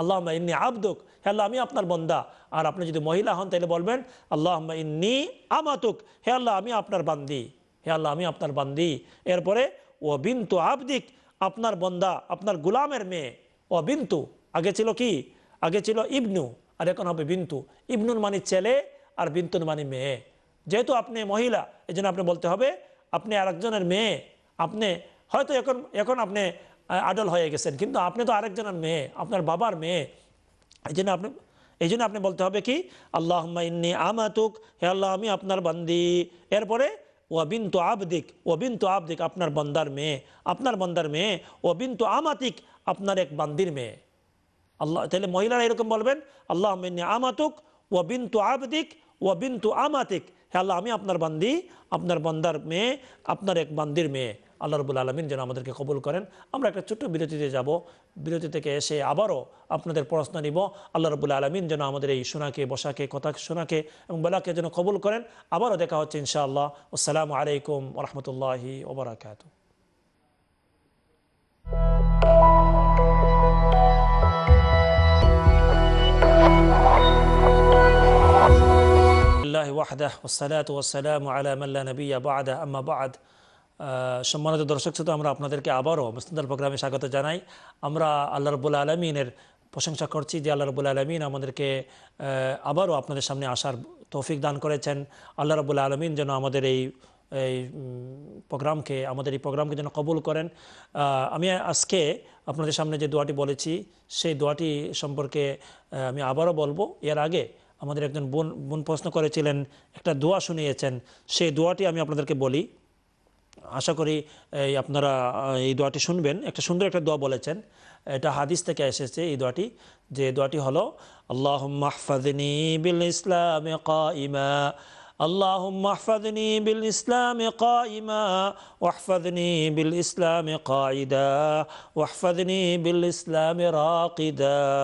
আল্লাহ ইন্নি আব্দুক হে আল্লাহ আমি আপনার বন্দা আর আপনি যদি মহিলা হন তাহলে বলবেন আল্লাহ ইন্নি আমাতুক হে আল্লাহ আমি আপনার বান্দি হে আল্লাহ আমি আপনার বান্দি এরপরে ও বিন্তু আবদিক আপনার বন্দা আপনার গুলামের মেয়ে ও বিন্তু আগে ছিল কি আগে ছিল ইবনু আর এখন হবে বিন্তু ইবনুর মানে ছেলে আর বিন্তুর মানে মেয়ে যেহেতু আপনি মহিলা এই আপনি বলতে হবে আপনি আরেকজনের মেয়ে আপনি হয়তো এখন এখন আপনি আডল হয়ে গেছেন কিন্তু আপনি তো আরেকজনের মেয়ে আপনার বাবার মেয়ে এই জন্য আপনি এই জন্য আপনি বলতে হবে কি আল্লাহ ইন্নি আমাতুক হে আল্লাহ আমি আপনার বান্দি এরপরে ওয়াবিন্তু আবদিক ওয়াবিন্তু আবদিক আপনার বন্দার মেয়ে আপনার বন্দার মেয়ে ওয়াবিন্তু আমাতিক আপনার এক বান্দির মেয়ে আল্লাহ তাহলে মহিলারা এরকম বলবেন আল্লাহ আমাতুক ও বিন্তু আবদিক ও বিন্তু আমাতিক হ্যাঁ আল্লাহ আমি আপনার বান্দি আপনার বান্দার মেয়ে আপনার এক বান্দির মেয়ে আল্লাহ রবুল আলমিন যেন আমাদেরকে কবুল করেন আমরা একটা ছোট্ট বিরতিতে যাব বিরতি থেকে এসে আবারও আপনাদের পড়াশোনা নিব আল্লাহ রবুল আলমিন যেন আমাদের এই সোনাকে বসাকে কথা সোনাকে এবং বেলাকে যেন কবুল করেন আবারও দেখা হচ্ছে ইনশাআল্লাহ আসসালামু আলাইকুম রহমতুল্লাহি ওবরাকাতু আলহামদুলিল্লাহ ওয়াহদাহ ওসালাত ওসালাম আলা আল্লাহ নবী আবাদ আম্মা বাদ সম্মানিত দর্শক শ্রোতা আমরা আপনাদেরকে আবারও মুস্তান্দার প্রোগ্রামে স্বাগত জানাই আমরা আল্লাহ রবুল্লা আলমিনের প্রশংসা করছি যে আল্লাহ রবুল্লা আলমিন আমাদেরকে uh, আবারও আপনাদের সামনে আসার তৌফিক দান করেছেন আল্লাহ রবুল্লা আলমিন যেন আমাদের এই এই প্রোগ্রামকে আমাদের এই প্রোগ্রামকে যেন কবুল করেন আমি আজকে আপনাদের সামনে যে দোয়াটি বলেছি সেই দোয়াটি সম্পর্কে আমি আবারও বলবো এর আগে আমাদের একজন বোন বোন প্রশ্ন করেছিলেন একটা দোয়া শুনিয়েছেন সেই দোয়াটি আমি আপনাদেরকে বলি আশা করি এই আপনারা এই দোয়াটি শুনবেন একটা সুন্দর একটা দোয়া বলেছেন এটা হাদিস থেকে এসেছে এই দোয়াটি যে দোয়াটি হলো আল্লাহ মাহফাদিনী বিল ইসলাম ইমা اللهم احفظني بالإسلام قائما واحفظني بالإسلام قاعدا واحفظني بالإسلام راقدا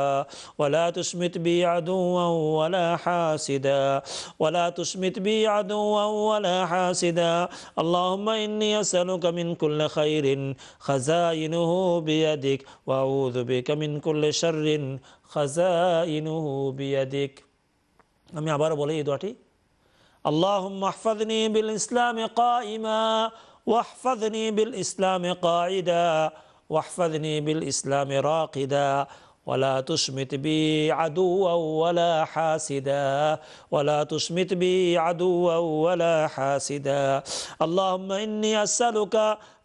ولا تشمت بي عدوا ولا حاسدا ولا تشمت بي عدوا ولا حاسدا اللهم إني أسألك من كل خير خزائنه بيدك وأعوذ بك من كل شر خزائنه بيدك আমি আবার বলে এই দোয়াটি اللهم احفظني بالإسلام قائما واحفظني بالإسلام قاعدا واحفظني بالإسلام راقدا ولا تشمت بي عدوا ولا حاسدا ولا تشمت بي عدوا ولا حاسدا اللهم إني أسألك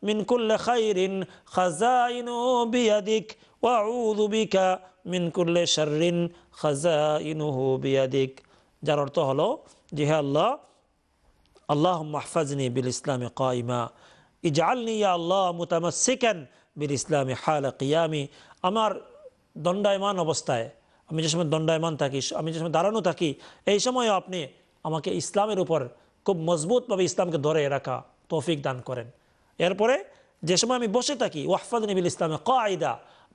من كل خير خزائنه بيدك وأعوذ بك من كل شر خزائنه بيدك যার অর্থ হলো যে হে আল্লাহ আল্লাহ মাহফাজনি বিল ইসলামে কয়মা ইজালনি ইয়া আল্লাহ মুতামাসিকান বিল ইসলামে হাল কিয়ামি আমার দণ্ডায়মান অবস্থায় আমি যে সময় দণ্ডায়মান থাকি আমি যে সময় দাঁড়ানো থাকি এই সময়ও আপনি আমাকে ইসলামের উপর খুব মজবুতভাবে ইসলামকে ধরে রাখা তৌফিক দান করেন এরপরে যে সময় আমি বসে থাকি ওয়াহফাদ নবীল ইসলামে ক আইদা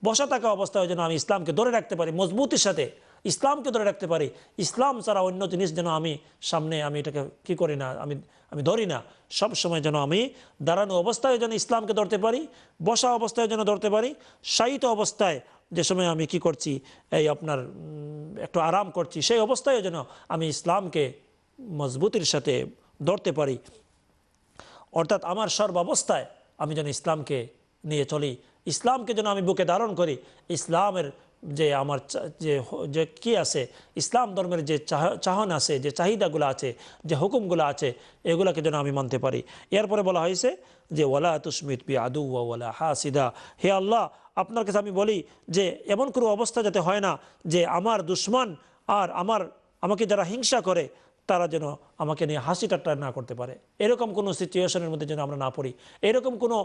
বসা থাকা অবস্থায় যেন আমি ইসলামকে ধরে রাখতে পারি মজবুতির সাথে ইসলামকে ধরে রাখতে পারি ইসলাম ছাড়া অন্য জিনিস যেন আমি সামনে আমি এটাকে কি করি না আমি আমি ধরি না সব সময় যেন আমি দাঁড়ানো অবস্থায় যেন ইসলামকে ধরতে পারি বসা অবস্থায় যেন ধরতে পারি সায়িত অবস্থায় যে সময় আমি কি করছি এই আপনার একটু আরাম করছি সেই অবস্থায় যেন আমি ইসলামকে মজবুতির সাথে ধরতে পারি অর্থাৎ আমার সর্বাবস্থায় আমি যেন ইসলামকে নিয়ে চলি ইসলামকে যেন আমি বুকে ধারণ করি ইসলামের যে আমার যে যে কি আছে ইসলাম ধর্মের যে চাহন আছে যে চাহিদাগুলো আছে যে হুকুমগুলো আছে এগুলোকে যেন আমি মানতে পারি এরপরে বলা হয়েছে যে ওলা তুস্মিত বি আদু হা সিদা হে আল্লাহ আপনার কাছে আমি বলি যে এমন কোনো অবস্থা যাতে হয় না যে আমার দুশ্মন আর আমার আমাকে যারা হিংসা করে তারা যেন আমাকে নিয়ে হাসি টাট্টা না করতে পারে এরকম কোনো সিচুয়েশনের মধ্যে যেন আমরা না পড়ি এরকম কোনো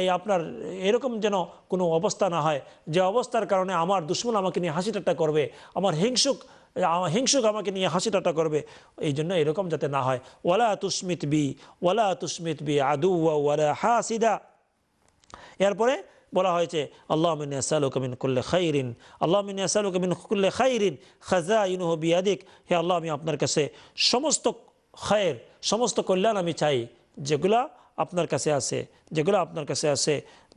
এই আপনার এরকম যেন কোনো অবস্থা না হয় যে অবস্থার কারণে আমার দুশ্মন আমাকে নিয়ে হাসি টাট্টা করবে আমার হিংসুক হিংসুক আমাকে নিয়ে হাসি ঠাট্টা করবে এই জন্য এরকম যাতে না হয় ওয়ালা তুস্মিত বি ওয়ালা তুস্মিত বি আদু ওয়ালা হাসিদা এরপরে বলা হয়েছে আল্লাহ মিনিয়াসালুকমিন কুল্লে খাইরিন আল্লাহ মিনিয়াসালুকমিন কুল্লে খাইরিন খাজা ইউনুহ বিয়াদিক হে আল্লাহ আমি আপনার কাছে সমস্ত খায়ের সমস্ত কল্যাণ আমি চাই যেগুলা আপনার কাছে আছে যেগুলো আপনার কাছে আছে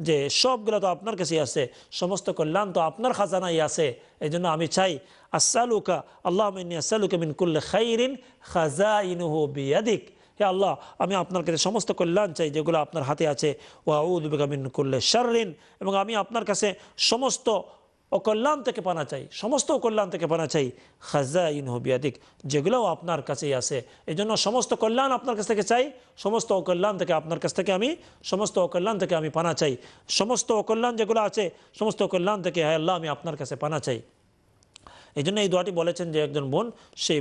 যে সবগুলো তো আপনার কাছে আছে সমস্ত কল্যাণ তো আপনার খাজানাই আছে এই জন্য আমি চাই আসালুকা আল্লাহ মিনিয়াসালুকে মিন কুল্লে খাইরিন খাজা ইনুহ বিয়াদিক হে আল্লাহ আমি আপনার কাছে সমস্ত কল্যাণ চাই যেগুলো আপনার হাতে আছে ওয়াউদ্বেগামিন করলে সারিন এবং আমি আপনার কাছে সমস্ত অকল্যাণ থেকে পানা চাই সমস্ত কল্যাণ থেকে পানা চাই খাজা ইন হবিয়াদিক যেগুলোও আপনার কাছেই আছে এই জন্য সমস্ত কল্যাণ আপনার কাছ থেকে চাই সমস্ত অকল্যাণ থেকে আপনার কাছ থেকে আমি সমস্ত অকল্যাণ থেকে আমি পানা চাই সমস্ত অকল্যাণ যেগুলো আছে সমস্ত কল্যাণ থেকে হ্যাঁ আল্লাহ আমি আপনার কাছে পানা চাই এই জন্য এই দোয়াটি বলেছেন যে একজন বোন সেই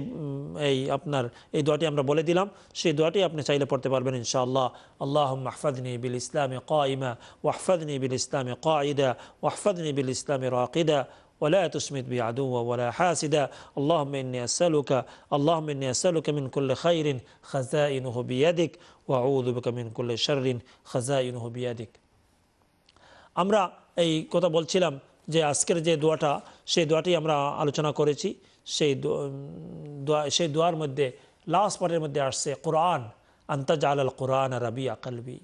এই আপনার এই দোয়াটি আমরা বলে দিলাম সেই দোয়াটি আপনি চাইলে পড়তে পারবেন ইনশাআল্লাহ আল্লাহ মাহফাদনি বিল ইসলামে কাইমা ওয়াহফাদনি বিল ইসলামে কায়দা ওয়াহফাদনি বিল ইসলামে রাকিদা ولا تسمت بي عدوا ولا حاسدا اللهم إني أسألك اللهم إني أسألك من كل خير خزائنه بيدك وأعوذ بك من كل شر خزائنه بيدك আমরা এই কথা বলছিলাম যে আজকের যে দোয়াটা সেই দোয়াটি আমরা আলোচনা করেছি সেই দোয়া সেই দোয়ার মধ্যে লাস্ট পার্টের মধ্যে আসছে কোরআন আন্তাজ আল কোরআন রবি আকালবি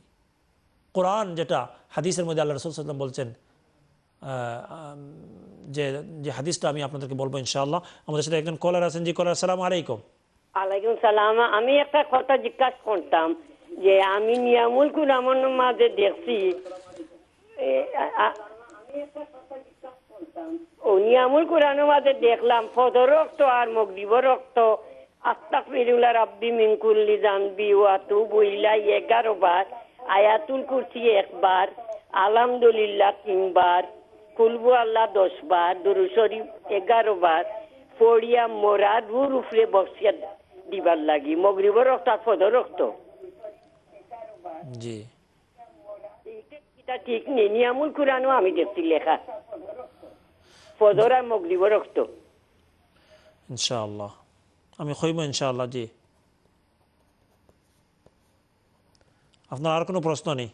কোরআন যেটা হাদিসের মধ্যে আল্লাহ রসুল সাল্লাম বলছেন যে যে হাদিসটা আমি আপনাদেরকে বলবো ইনশাল্লাহ আমাদের সাথে একজন কলার আছেন জি কলার সালাম আলাইকুম আমি একটা কথা জিজ্ঞাসা করতাম যে আমি নিয়ামুল গুলামের মাঝে দেখছি উনি আমুল কোরআন মাঝে দেখলাম ফদ রক্ত আর মগরিব রক্ত আস্তাক ফিরুল্লা রাব্বি জানবি বইলাই এগারো বার আয়াতুল কুরসি একবার আলহামদুলিল্লাহ তিনবার কুলবু আল্লাহ দশ বার দুরু শরীফ এগারো বার পড়িয়া মোরা দিবার লাগি মগরিব রক্ত আর ফদ রক্ত জি এটা ঠিক নেই নিয়ামুল কোরআনও আমি দেখছি লেখা ফজর মগরিব রক্ত ইনশাআল্লাহ আমি খইব ইনশাআল্লাহ জি আপনার আর কোনো প্রশ্ন নেই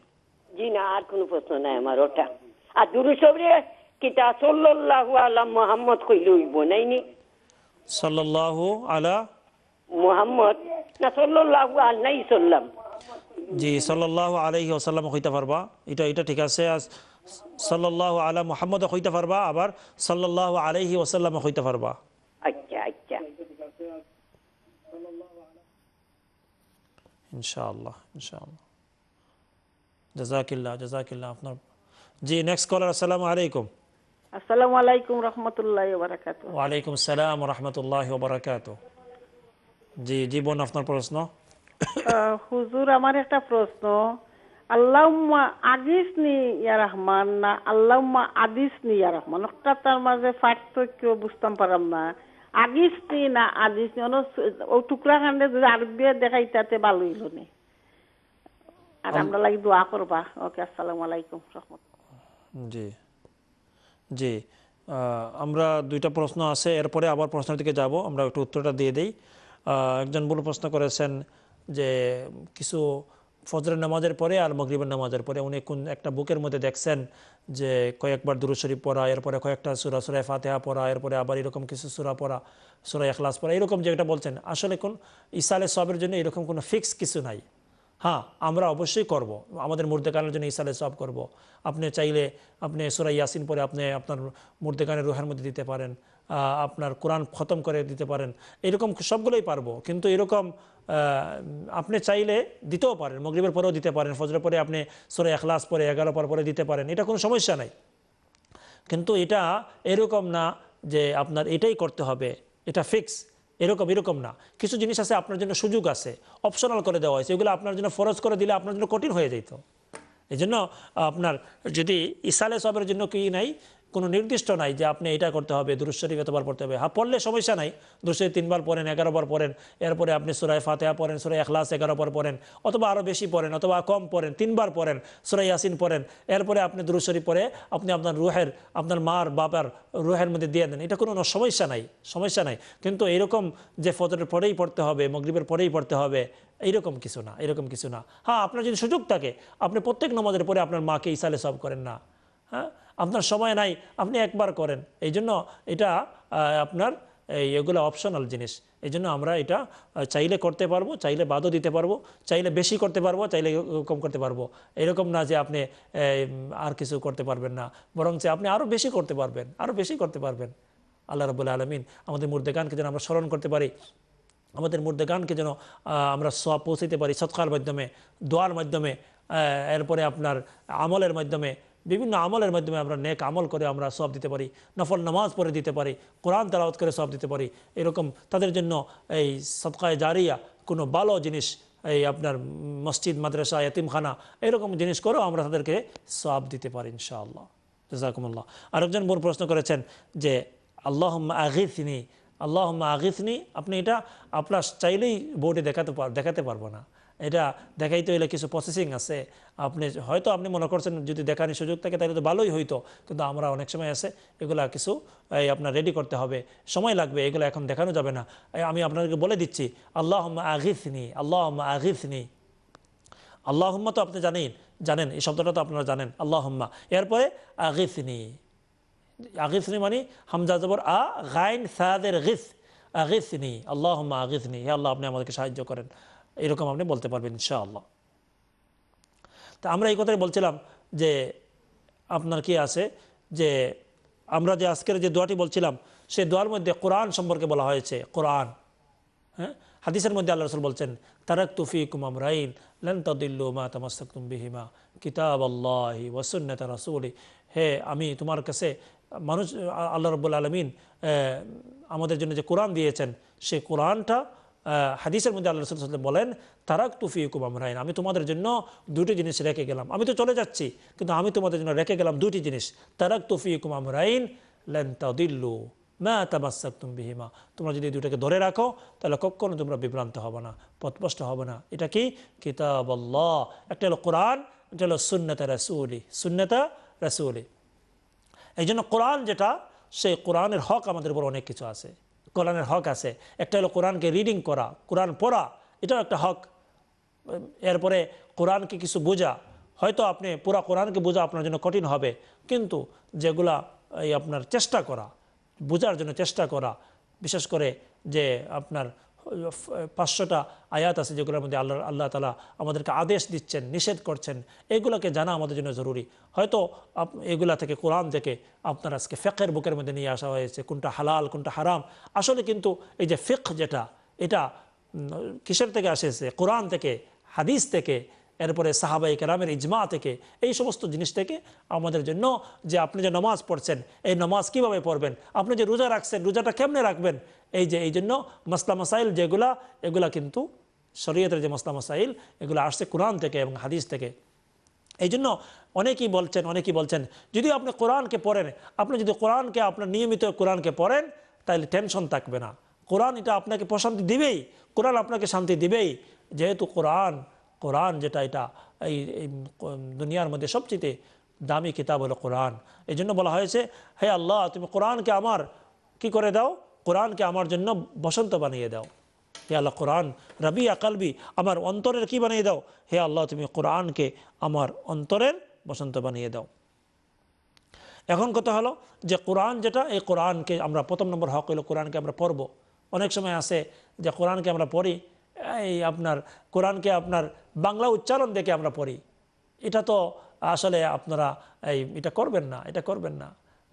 জি না আর কোনো প্রশ্ন নাই আমার ওটা আর দুরু সবরে কিতা সাল্লাল্লাহু আলা মুহাম্মদ কইলইব নাইনি সাল্লাল্লাহু আলা মুহাম্মদ না সাল্লাল্লাহু আলাইহি সাল্লাম জি সাল্লাহ আলহি আসাল্লাম হইতে পারবা এটা এটা ঠিক আছে সাল্লাহ আলা মোহাম্মদ হইতে পারবা আবার সাল্লাহ আলহি ওসাল্লাম হইতে পারবা আচ্ছা আচ্ছা ইনশাআল্লাহ ইনশাআল্লাহ জাজাকিল্লাহ জাজাকিল্লাহ আপনার জি নেক্সট কলার আসসালামু আলাইকুম আসসালামু আলাইকুম রহমতুল্লাহ ওবারাকাতু ওয়ালাইকুম সালাম রহমতুল্লাহ ওবারাকাতু জি জি বোন আপনার প্রশ্ন হুজুর আমার একটা প্রশ্ন আল্লাহমা আদিস নি ইয়া রহমান না আল্লাহমা আদিস নি ইয়া রহমান ওটা তার মাঝে পার্থক্য বুঝতাম পারাম না আগিস নি না আদিস নি ও টুকরা কাণ্ডে যদি আরবি দেখাই তাতে ভালো হইল নি আর আমরা লাগি দোয়া করবা ওকে আসসালামু আলাইকুম রহমত জি জি আমরা দুইটা প্রশ্ন আছে এরপরে আবার প্রশ্নের দিকে যাব আমরা একটু উত্তরটা দিয়ে দিই একজন বলে প্রশ্ন করেছেন যে কিছু ফজরের নামাজের পরে আর মগরিবের নামাজের পরে উনি কোন একটা বুকের মধ্যে দেখছেন যে কয়েকবার দুরুশরী পড়া এরপরে কয়েকটা সুরা সুরায় ফাতেহা পড়া এরপরে আবার এরকম কিছু সুরা পড়া সুরা এখলাস পড়া এরকম যেটা বলছেন আসলে কোন ইসালে সবের জন্য এরকম কোনো ফিক্স কিছু নাই হ্যাঁ আমরা অবশ্যই করব। আমাদের মুর্দেকানের জন্য ইসালে সব করব। আপনি চাইলে আপনি সুরাই ইয়াসিন পরে আপনি আপনার মুর্দেকানের রুহের মধ্যে দিতে পারেন আপনার কোরআন খতম করে দিতে পারেন এরকম সবগুলোই পারবো কিন্তু এরকম আপনি চাইলে দিতেও পারেন মগরীবের পরেও দিতে পারেন ফজরের পরে আপনি সরে এখলাস পরে এগারো পর পরে দিতে পারেন এটা কোনো সমস্যা নাই কিন্তু এটা এরকম না যে আপনার এটাই করতে হবে এটা ফিক্স এরকম এরকম না কিছু জিনিস আছে আপনার জন্য সুযোগ আছে অপশনাল করে দেওয়া হয়েছে এগুলো আপনার জন্য ফরজ করে দিলে আপনার জন্য কঠিন হয়ে যেত এই জন্য আপনার যদি ইসালে সবের জন্য কি নাই কোনো নির্দিষ্ট নাই যে আপনি এটা করতে হবে দুরুশ্বরী কতবার পড়তে হবে হ্যাঁ পড়লে সমস্যা নাই দুশো তিনবার পড়েন এগারোবার পড়েন এরপরে আপনি সুরায় ফাতেহা পড়েন সুরাই এখলাস এগারোবার পড়েন অথবা আরও বেশি পড়েন অথবা কম পড়েন তিনবার পড়েন সুরাই ইয়াসিন পড়েন এরপরে আপনি দুরুশ্বরী পড়ে আপনি আপনার রুহের আপনার মার বাবার রুহের মধ্যে দিয়ে দেন এটা কোনো সমস্যা নাই সমস্যা নাই কিন্তু এরকম যে ফতরের পরেই পড়তে হবে মগরীবের পরেই পড়তে হবে এইরকম কিছু না এরকম কিছু না হ্যাঁ আপনার যদি সুযোগ থাকে আপনি প্রত্যেক নমাজের পরে আপনার মাকে ইসালে সব করেন না হ্যাঁ আপনার সময় নাই আপনি একবার করেন এই জন্য এটা আপনার এগুলো অপশনাল জিনিস এই জন্য আমরা এটা চাইলে করতে পারবো চাইলে বাদও দিতে পারবো চাইলে বেশি করতে পারবো চাইলে কম করতে পারবো এরকম না যে আপনি আর কিছু করতে পারবেন না বরং আপনি আরও বেশি করতে পারবেন আরও বেশি করতে পারবেন আল্লাহ রবুল আলমিন আমাদের মুর্দেগানকে যেন আমরা স্মরণ করতে পারি আমাদের মুর্দেগানকে যেন আমরা সব পৌঁছাতে পারি সৎকার মাধ্যমে দোয়ার মাধ্যমে এরপরে আপনার আমলের মাধ্যমে বিভিন্ন আমলের মাধ্যমে আমরা নেক আমল করে আমরা সব দিতে পারি নফল নামাজ পড়ে দিতে পারি কোরআন তালাওয়াত করে সব দিতে পারি এরকম তাদের জন্য এই সৎকায় জারিয়া কোনো ভালো জিনিস এই আপনার মসজিদ মাদ্রাসা এতিমখানা এরকম জিনিস করেও আমরা তাদেরকে সব দিতে পারি ইনশাআল্লাহ জাজাকুমুল্লাহ আরেকজন বোন প্রশ্ন করেছেন যে আল্লাহ আগিসনি আল্লাহ আগিসনি আপনি এটা আপনার চাইলেই বোর্ডে দেখাতে দেখাতে পারবো না এটা দেখাইতে হইলে কিছু প্রসেসিং আছে আপনি হয়তো আপনি মনে করছেন যদি দেখানোর সুযোগ থাকে তাহলে তো ভালোই হইতো কিন্তু আমরা অনেক সময় আছে এগুলা কিছু এই আপনার রেডি করতে হবে সময় লাগবে এগুলো এখন দেখানো যাবে না আমি আপনাদেরকে বলে দিচ্ছি আল্লাহ আগিসনি আল্লাহ আগিসনি আল্লাহম্মা তো আপনি জানেন জানেন এই শব্দটা তো আপনারা জানেন আল্লাহম্মা এরপরে আগিসনি আগিসনি মানে হামজা জবর আ গাইন সাদের গিস আগিসনি আল্লাহম্মা আগিসনি হে আল্লাহ আপনি আমাদেরকে সাহায্য করেন এরকম আপনি বলতে পারবেন ইনশাআল্লাহ তা আমরা এই কথাই বলছিলাম যে আপনার কি আছে যে আমরা যে আজকের যে দোয়াটি বলছিলাম সেই দোয়ার মধ্যে কোরআন সম্পর্কে বলা হয়েছে কোরআন হ্যাঁ হাদিসের মধ্যে আল্লাহ রসুল বলছেন তারাক তুফি কুমাম রাইন লেন তদিল্লু মা তামাস্তাকুম বিহিমা কিতাব আল্লাহি ওয়াসুন্নতা রসুলি হে আমি তোমার কাছে মানুষ আল্লাহ রব্বুল আলমিন আমাদের জন্য যে কোরআন দিয়েছেন সে কোরআনটা হাদিসের মধ্যে আল্লাহ রসুল বলেন তারাক তুফি ইকুব আমরাইন আমি তোমাদের জন্য দুটি জিনিস রেখে গেলাম আমি তো চলে যাচ্ছি কিন্তু আমি তোমাদের জন্য রেখে গেলাম দুটি জিনিস তারাক তুফি ইকুম আমরাইন লেন তাদিল্লু মা তুম বিহিমা তোমরা যদি দুটাকে ধরে রাখো তাহলে কখনো তোমরা বিভ্রান্ত হবে না পথপষ্ট হবে না এটা কি কিতাব আল্লাহ একটা হলো কোরআন একটা হলো সুন্নতা রাসুলি সুন্নতা রাসুলি এই জন্য কোরআন যেটা সেই কোরআনের হক আমাদের উপর অনেক কিছু আছে কোরআনের হক আছে একটা হলো কোরআনকে রিডিং করা কোরআন পড়া এটাও একটা হক এরপরে কোরআনকে কিছু বোঝা হয়তো আপনি পুরা কোরআনকে বোঝা আপনার জন্য কঠিন হবে কিন্তু যেগুলা এই আপনার চেষ্টা করা বোঝার জন্য চেষ্টা করা বিশেষ করে যে আপনার পাঁচশোটা আয়াত আছে যেগুলোর মধ্যে আল্লাহ আল্লাহ তালা আমাদেরকে আদেশ দিচ্ছেন নিষেধ করছেন এগুলোকে জানা আমাদের জন্য জরুরি হয়তো এগুলা থেকে কোরআন থেকে আপনার আজকে ফেকের বুকের মধ্যে নিয়ে আসা হয়েছে কোনটা হালাল কোনটা হারাম আসলে কিন্তু এই যে ফেক যেটা এটা কিসের থেকে আসেছে কোরআন থেকে হাদিস থেকে এরপরে সাহাবাই কেরামের ইজমা থেকে এই সমস্ত জিনিস থেকে আমাদের জন্য যে আপনি যে নমাজ পড়ছেন এই নমাজ কিভাবে পড়বেন আপনি যে রোজা রাখছেন রোজাটা কেমনে রাখবেন এই যে এই জন্য মাসলা মাসাইল যেগুলা এগুলা কিন্তু শরীয়তের যে মাসলা মাসাইল এগুলো আসছে কোরআন থেকে এবং হাদিস থেকে এই জন্য অনেকেই বলছেন অনেকেই বলছেন যদি আপনি কোরআনকে পড়েন আপনি যদি কোরআনকে আপনার নিয়মিত কোরআনকে পড়েন তাহলে টেনশন থাকবে না কোরআন এটা আপনাকে প্রশান্তি দিবেই কোরআন আপনাকে শান্তি দিবেই যেহেতু কোরআন কোরআন যেটা এটা এই দুনিয়ার মধ্যে সবচেয়ে দামি কিতাব হলো কোরআন এই জন্য বলা হয়েছে হে আল্লাহ তুমি কোরআনকে আমার কি করে দাও কোরআনকে আমার জন্য বসন্ত বানিয়ে দাও হে আল্লাহ কোরআন রবি আকালবি আমার অন্তরের কি বানিয়ে দাও হে আল্লাহ তুমি কোরআনকে আমার অন্তরের বসন্ত বানিয়ে দাও এখন কথা হলো যে কোরআন যেটা এই কোরআনকে আমরা প্রথম নম্বর হক হইলো কোরআনকে আমরা পড়বো অনেক সময় আসে যে কোরআনকে আমরা পড়ি এই আপনার কোরআনকে আপনার বাংলা উচ্চারণ দেখে আমরা পড়ি এটা তো আসলে আপনারা এই এটা করবেন না এটা করবেন না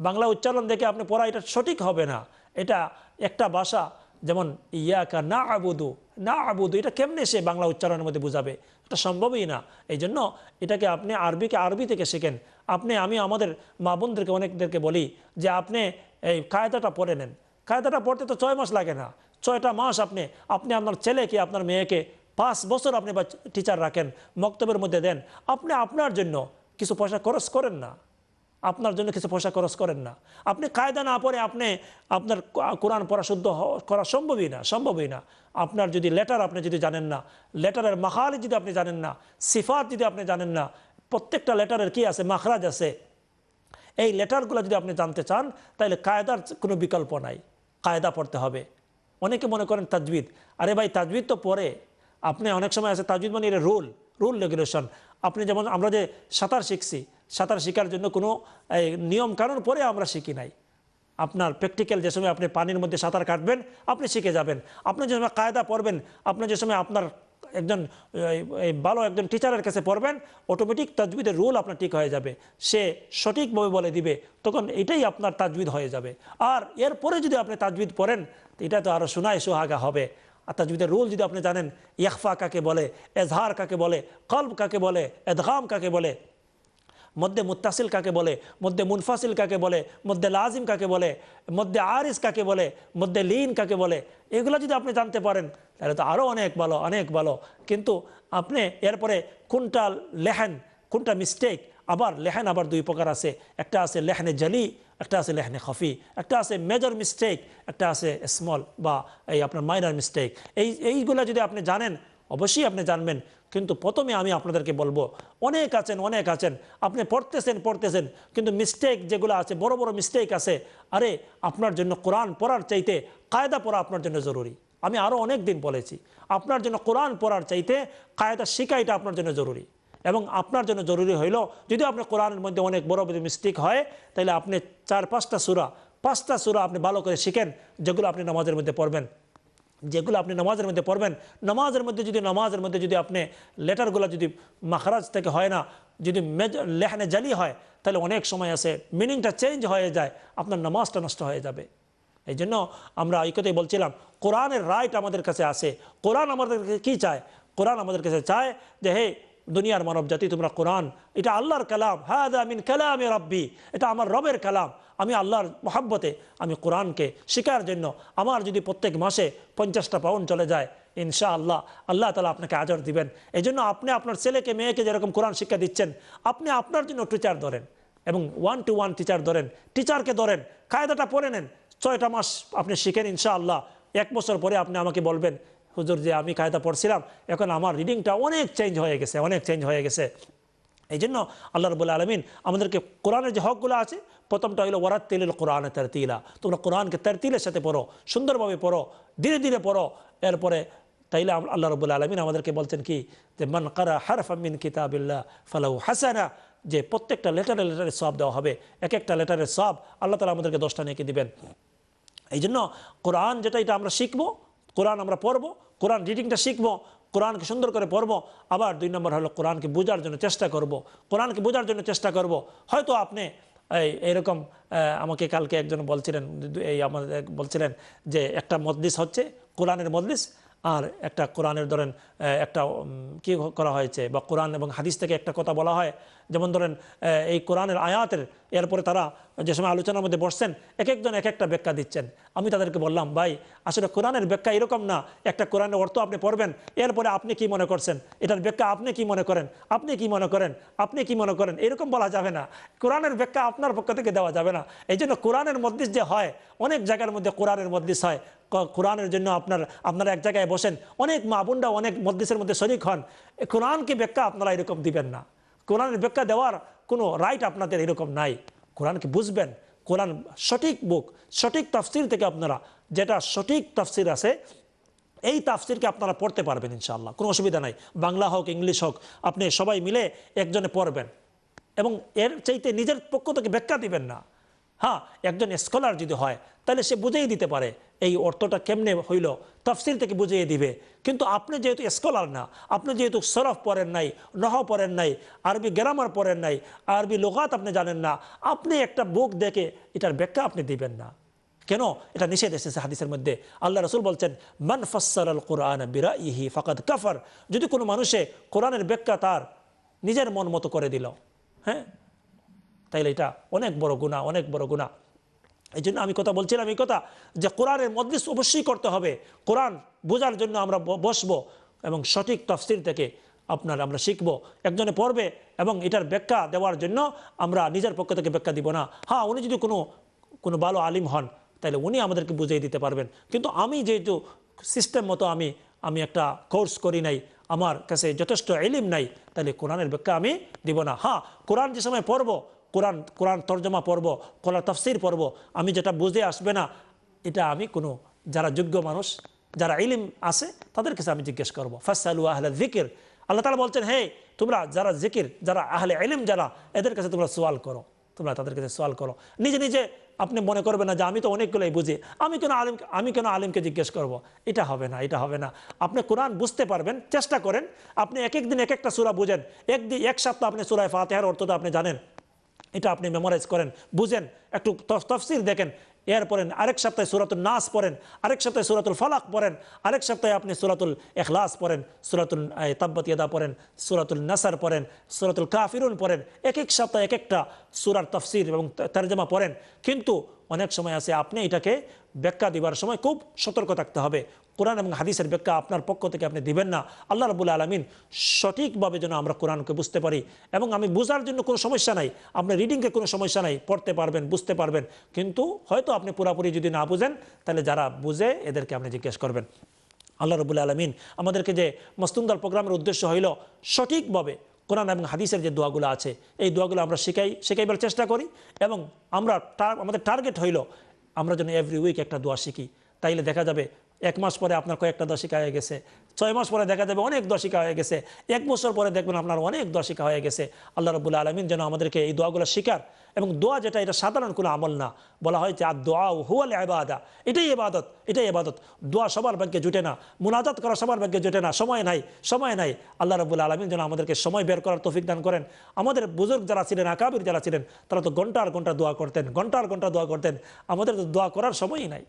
বাংলা উচ্চারণ দেখে আপনি পড়া এটা সঠিক হবে না এটা একটা ভাষা যেমন ইয়াকা না আবুদু না আবুদু এটা কেমনে সে বাংলা উচ্চারণের মধ্যে বুঝাবে এটা সম্ভবই না এই জন্য এটাকে আপনি আরবিকে আরবি থেকে শেখেন আপনি আমি আমাদের মা বোনদেরকে অনেকদেরকে বলি যে আপনি এই কায়দাটা পড়ে নেন কায়দাটা পড়তে তো ছয় মাস লাগে না ছয়টা মাস আপনি আপনি আপনার ছেলেকে আপনার মেয়েকে পাঁচ বছর আপনি টিচার রাখেন মক্তবের মধ্যে দেন আপনি আপনার জন্য কিছু পয়সা খরচ করেন না আপনার জন্য কিছু পয়সা খরচ করেন না আপনি কায়দা না পড়ে আপনি আপনার কোরআন পড়া শুদ্ধ করা সম্ভবই না সম্ভবই না আপনার যদি লেটার আপনি যদি জানেন না লেটারের মাখালি যদি আপনি জানেন না সিফাত যদি আপনি জানেন না প্রত্যেকটা লেটারের কি আছে মাখরাজ আছে এই লেটারগুলো যদি আপনি জানতে চান তাহলে কায়দার কোনো বিকল্প নাই কায়দা পড়তে হবে অনেকে মনে করেন তাজবিদ আরে ভাই তাজবিদ তো পড়ে আপনি অনেক সময় আছে তাজুদ মানে এটা রুল রুল রেগুলেশন আপনি যেমন আমরা যে সাঁতার শিখছি সাঁতার শেখার জন্য কোনো নিয়ম কারণ পরে আমরা শিখি নাই আপনার প্র্যাকটিক্যাল যে সময় আপনি পানির মধ্যে সাঁতার কাটবেন আপনি শিখে যাবেন আপনি যে সময় কায়দা পড়বেন আপনি যে সময় আপনার একজন ভালো একজন টিচারের কাছে পড়বেন অটোমেটিক তাজবিদের রুল আপনার ঠিক হয়ে যাবে সে সঠিকভাবে বলে দিবে তখন এটাই আপনার তাজবিদ হয়ে যাবে আর এরপরে যদি আপনি তাজবিদ পড়েন এটা তো আরও শোনায় সোহাগা হবে আর তাজবিদের রুল যদি আপনি জানেন ইয়াকফা কাকে বলে এজহার কাকে বলে কল্ব কাকে বলে এদগাম কাকে বলে মধ্যে মুত্তাসিল কাকে বলে মধ্যে মুনফাসিল কাকে বলে মধ্যে লাজিম কাকে বলে মধ্যে আরিস কাকে বলে মধ্যে লিন কাকে বলে এগুলো যদি আপনি জানতে পারেন তাহলে তো আরও অনেক ভালো অনেক ভালো কিন্তু আপনি এরপরে কোনটা লেহেন কোনটা মিস্টেক আবার লেহেন আবার দুই প্রকার আছে একটা আছে লেহেনে জালি একটা আছে লেখনে খফি একটা আছে মেজর মিস্টেক একটা আছে স্মল বা এই আপনার মাইনার মিস্টেক এই এইগুলো যদি আপনি জানেন অবশ্যই আপনি জানবেন কিন্তু প্রথমে আমি আপনাদেরকে বলবো অনেক আছেন অনেক আছেন আপনি পড়তেছেন পড়তেছেন কিন্তু মিস্টেক যেগুলো আছে বড় বড় মিস্টেক আছে আরে আপনার জন্য কোরআন পড়ার চাইতে কায়দা পড়া আপনার জন্য জরুরি আমি আরও অনেক দিন বলেছি আপনার জন্য কোরআন পড়ার চাইতে কায়দা শিখা এটা আপনার জন্য জরুরি এবং আপনার জন্য জরুরি হইল যদি আপনার কোরআনের মধ্যে অনেক বড় বড় মিস্টেক হয় তাহলে আপনি চার পাঁচটা সুরা পাঁচটা সুরা আপনি ভালো করে শিখেন যেগুলো আপনি নামাজের মধ্যে পড়বেন যেগুলো আপনি নামাজের মধ্যে পড়বেন নামাজের মধ্যে যদি নামাজের মধ্যে যদি আপনি লেটারগুলো যদি মাখারাজ থেকে হয় না যদি লেহানে জালি হয় তাহলে অনেক সময় আছে মিনিংটা চেঞ্জ হয়ে যায় আপনার নামাজটা নষ্ট হয়ে যাবে এই জন্য আমরা এই কথাই বলছিলাম কোরআনের রাইট আমাদের কাছে আছে কোরআন আমাদের কী চায় কোরআন আমাদের কাছে চায় যে হে দুনিয়ার মানব জাতি তোমরা কোরআন এটা আল্লাহর কালাম হাদ আমিন কালামে রব্বি এটা আমার রবের কালাম আমি আল্লাহর মহাব্বতে আমি কোরআনকে শেখার জন্য আমার যদি প্রত্যেক মাসে পঞ্চাশটা পাউন্ড চলে যায় ইনশা আল্লাহ আল্লাহ তালা আপনাকে আজর দিবেন এই জন্য আপনি আপনার ছেলেকে মেয়েকে যেরকম কোরআন শিক্ষা দিচ্ছেন আপনি আপনার জন্য টিচার ধরেন এবং ওয়ান টু ওয়ান টিচার ধরেন টিচারকে ধরেন কায়দাটা পড়ে নেন ছয়টা মাস আপনি শিখেন ইনশা আল্লাহ এক বছর পরে আপনি আমাকে বলবেন হুজুর যে আমি কায়দা পড়ছিলাম এখন আমার রিডিংটা অনেক চেঞ্জ হয়ে গেছে অনেক চেঞ্জ হয়ে গেছে এই জন্য আল্লাহ রবুল্লা আলমিন আমাদেরকে কোরআনের যে হকগুলো আছে প্রথমটা হলো ওরাত তেলিল কোরআন তিলা তোমরা কোরআনকে তিলের সাথে পড়ো সুন্দরভাবে পড়ো ধীরে ধীরে পড়ো এরপরে তাইলে আল্লাহ রবুল্লা আলমিন আমাদেরকে বলছেন কি যে মান কারা হারফ মিন কিতাবিল্লা ফালাউ হাসানা যে প্রত্যেকটা লেটারে লেটারে সব দেওয়া হবে এক একটা লেটারে সব আল্লাহ তালা আমাদেরকে দশটা নিয়ে দিবেন এই জন্য কোরআন যেটা এটা আমরা শিখবো কোরআন আমরা পড়বো কোরআন রিডিংটা শিখবো কোরআনকে সুন্দর করে পড়বো আবার দুই নম্বর হলো কোরআনকে বোঝার জন্য চেষ্টা করব। কোরআনকে বোঝার জন্য চেষ্টা করব। হয়তো আপনি এই এরকম আমাকে কালকে একজন বলছিলেন এই আমাদের বলছিলেন যে একটা মদলিস হচ্ছে কোরআনের মদলিস আর একটা কোরআনের ধরেন একটা কি করা হয়েছে বা কোরআন এবং হাদিস থেকে একটা কথা বলা হয় যেমন ধরেন এই কোরআনের আয়াতের এরপরে তারা যে সময় আলোচনার মধ্যে বসছেন এক একজন এক একটা ব্যাখ্যা দিচ্ছেন আমি তাদেরকে বললাম ভাই আসলে কোরআনের ব্যাখ্যা এরকম না একটা কোরআনের অর্থ আপনি পড়বেন এরপরে আপনি কি মনে করছেন এটার ব্যাখ্যা আপনি কি মনে করেন আপনি কি মনে করেন আপনি কি মনে করেন এরকম বলা যাবে না কোরআনের ব্যাখ্যা আপনার পক্ষ থেকে দেওয়া যাবে না এই জন্য কোরআনের মদ্দিস যে হয় অনেক জায়গার মধ্যে কোরআনের মদ্দিস হয় কোরআনের জন্য আপনার আপনারা এক জায়গায় বসেন অনেক মা অনেক মদ্দিসের মধ্যে শরিক হন কোরআনকে ব্যাখ্যা আপনারা এরকম দিবেন না কোরআনের ব্যাখ্যা দেওয়ার কোনো রাইট আপনাদের এরকম নাই কোরআনকে বুঝবেন কোরআন সঠিক বুক সঠিক তাফসির থেকে আপনারা যেটা সঠিক তাফসির আছে এই তাফসিরকে আপনারা পড়তে পারবেন ইনশাআল্লাহ কোনো অসুবিধা নাই বাংলা হোক ইংলিশ হোক আপনি সবাই মিলে একজনে পড়বেন এবং এর চাইতে নিজের পক্ষ থেকে ব্যাখ্যা দিবেন না হ্যাঁ একজন স্কলার যদি হয় তাহলে সে বুঝেই দিতে পারে এই অর্থটা কেমনে হইল তফসিল থেকে বুঝিয়ে দিবে কিন্তু আপনি যেহেতু স্কলার না আপনি যেহেতু সরফ পড়েন নাই নহ পড়েন নাই আরবি গ্রামার পড়েন নাই আরবি লোকাত আপনি জানেন না আপনি একটা বুক দেখে এটার ব্যাখ্যা আপনি দিবেন না কেন এটা নিষেধ এসেছে হাদিসের মধ্যে আল্লাহ রসুল বলছেন মান ফসাল কোরআন বিরা ইহি ফকাত কাফার যদি কোনো মানুষে কোরআনের ব্যাখ্যা তার নিজের মন মতো করে দিল হ্যাঁ তাইলে এটা অনেক বড় গুণা অনেক বড় গুণা এই জন্য আমি কথা বলছিলাম এই কথা যে কোরআনের মদলিস অবশ্যই করতে হবে কোরআন বোঝার জন্য আমরা বসবো এবং সঠিক তফসির থেকে আপনার আমরা শিখব একজনে পড়বে এবং এটার ব্যাখ্যা দেওয়ার জন্য আমরা নিজের পক্ষ থেকে ব্যাখ্যা দিব না হ্যাঁ উনি যদি কোনো কোনো ভালো আলিম হন তাহলে উনি আমাদেরকে বুঝিয়ে দিতে পারবেন কিন্তু আমি যেহেতু সিস্টেম মতো আমি আমি একটা কোর্স করি নাই আমার কাছে যথেষ্ট এলিম নাই তাহলে কোরআনের ব্যাখ্যা আমি দিব না হ্যাঁ কোরআন যে সময় পড়বো কোরআন কোরআন তর্জমা পর্ব কোরআন তফসির পর্ব আমি যেটা বুঝে আসবে না এটা আমি কোনো যারা যোগ্য মানুষ যারা ইলিম আছে তাদের কাছে আমি জিজ্ঞেস করবো ফাসালু আহলে জিকির আল্লাহ তালা বলছেন হে তোমরা যারা জিকির যারা আহলে ইলিম যারা এদের কাছে তোমরা সোয়াল করো তোমরা তাদের কাছে সোয়াল করো নিজে নিজে আপনি মনে করবেন না যে আমি তো অনেকগুলোই বুঝি আমি কেন আলিম আমি কেন আলিমকে জিজ্ঞেস করব। এটা হবে না এটা হবে না আপনি কোরআন বুঝতে পারবেন চেষ্টা করেন আপনি এক একদিন এক একটা সুরা বুঝেন একদিন এক সপ্তাহ আপনি সুরায় ফাতেহার অর্থটা আপনি জানেন এটা আপনি মেমোরাইজ করেন বুঝেন একটু তফসির দেখেন এর পরেন আরেক সপ্তাহে সুরাতুল নাস পড়েন আরেক সপ্তাহে সুরাতুল ফলাক পড়েন আরেক সপ্তাহে আপনি সুরাতুল এখলাস পড়েন সুরাতুল তাব্বতিয়াদা পড়েন সুরাতুল নাসার পড়েন সুরাতুল কাফিরুন পড়েন এক এক সপ্তাহে এক একটা সুরার তফসির এবং তারজমা পড়েন কিন্তু অনেক সময় আছে আপনি এটাকে ব্যাখ্যা দিবার সময় খুব সতর্ক থাকতে হবে কোরআন এবং হাদিসের ব্যাখ্যা আপনার পক্ষ থেকে আপনি দিবেন না আল্লাহ রবুল আলমিন সঠিকভাবে যেন আমরা কোরআনকে বুঝতে পারি এবং আমি বোঝার জন্য কোনো সমস্যা নাই আপনার রিডিংকে কোনো সমস্যা নাই পড়তে পারবেন বুঝতে পারবেন কিন্তু হয়তো আপনি পুরাপুরি যদি না বুঝেন তাহলে যারা বুঝে এদেরকে আপনি জিজ্ঞেস করবেন আল্লাহ রবুল্লা আলমিন আমাদেরকে যে মস্তুমদার প্রোগ্রামের উদ্দেশ্য হইল সঠিকভাবে কোরআন এবং হাদিসের যে দোয়াগুলো আছে এই দোয়াগুলো আমরা শেখাই শেখাইবার চেষ্টা করি এবং আমরা আমাদের টার্গেট হইল আমরা যেন এভরি উইক একটা দোয়া শিখি তাইলে দেখা যাবে এক মাস পরে আপনার কয়েকটা দশিকা হয়ে গেছে ছয় মাস পরে দেখা যাবে অনেক দশিকা হয়ে গেছে এক বছর পরে দেখবেন আপনার অনেক দশিকা হয়ে গেছে আল্লাহ রবুল আলমিন যেন আমাদেরকে এই দোয়াগুলো শিকার এবং দোয়া যেটা এটা সাধারণ কোনো আমল না বলা হয় যে আর দোয়া হুয়াল এবাদা এটাই এবাদত এটাই এবাদত দোয়া সবার ভাগ্যে জুটে না মুনাজাত করা সবার ভাগ্যে জুটে না সময় নাই সময় নাই আল্লাহ রবুল্লা আলমিন যেন আমাদেরকে সময় বের করার তফিক দান করেন আমাদের বুজুর্গ যারা ছিলেন আকাবির যারা ছিলেন তারা তো ঘন্টার ঘন্টা দোয়া করতেন ঘন্টার ঘন্টা দোয়া করতেন আমাদের তো দোয়া করার সময়ই নাই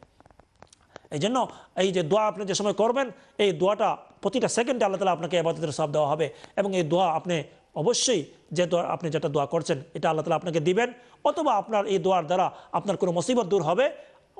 এই জন্য এই যে দোয়া আপনি যে সময় করবেন এই দোয়াটা প্রতিটা সেকেন্ডে আল্লাহ তালা আপনাকে এবার সব দেওয়া হবে এবং এই দোয়া আপনি অবশ্যই যে দোয়া আপনি যেটা দোয়া করছেন এটা আল্লাহ তালা আপনাকে দিবেন অথবা আপনার এই দোয়ার দ্বারা আপনার কোনো মুসিবত দূর হবে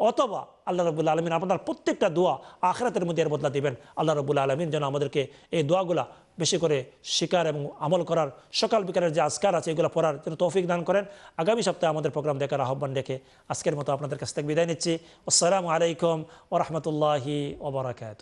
অথবা আল্লাহ রবুল আলমিন আপনার প্রত্যেকটা দোয়া আখরাতের মধ্যে এর বদলা দিবেন আল্লাহ রবুল আলমিন যেন আমাদেরকে এই দোয়াগুলা বেশি করে শিকার এবং আমল করার সকাল বিকালের যে আজকার আছে এগুলো পড়ার যেন তৌফিক দান করেন আগামী সপ্তাহে আমাদের প্রোগ্রাম দেখার আহ্বান রেখে আজকের মতো আপনাদের কাছ থেকে বিদায় নিচ্ছি আসসালামু আলাইকুম ও রহমতুল্লাহি ওবরাকাত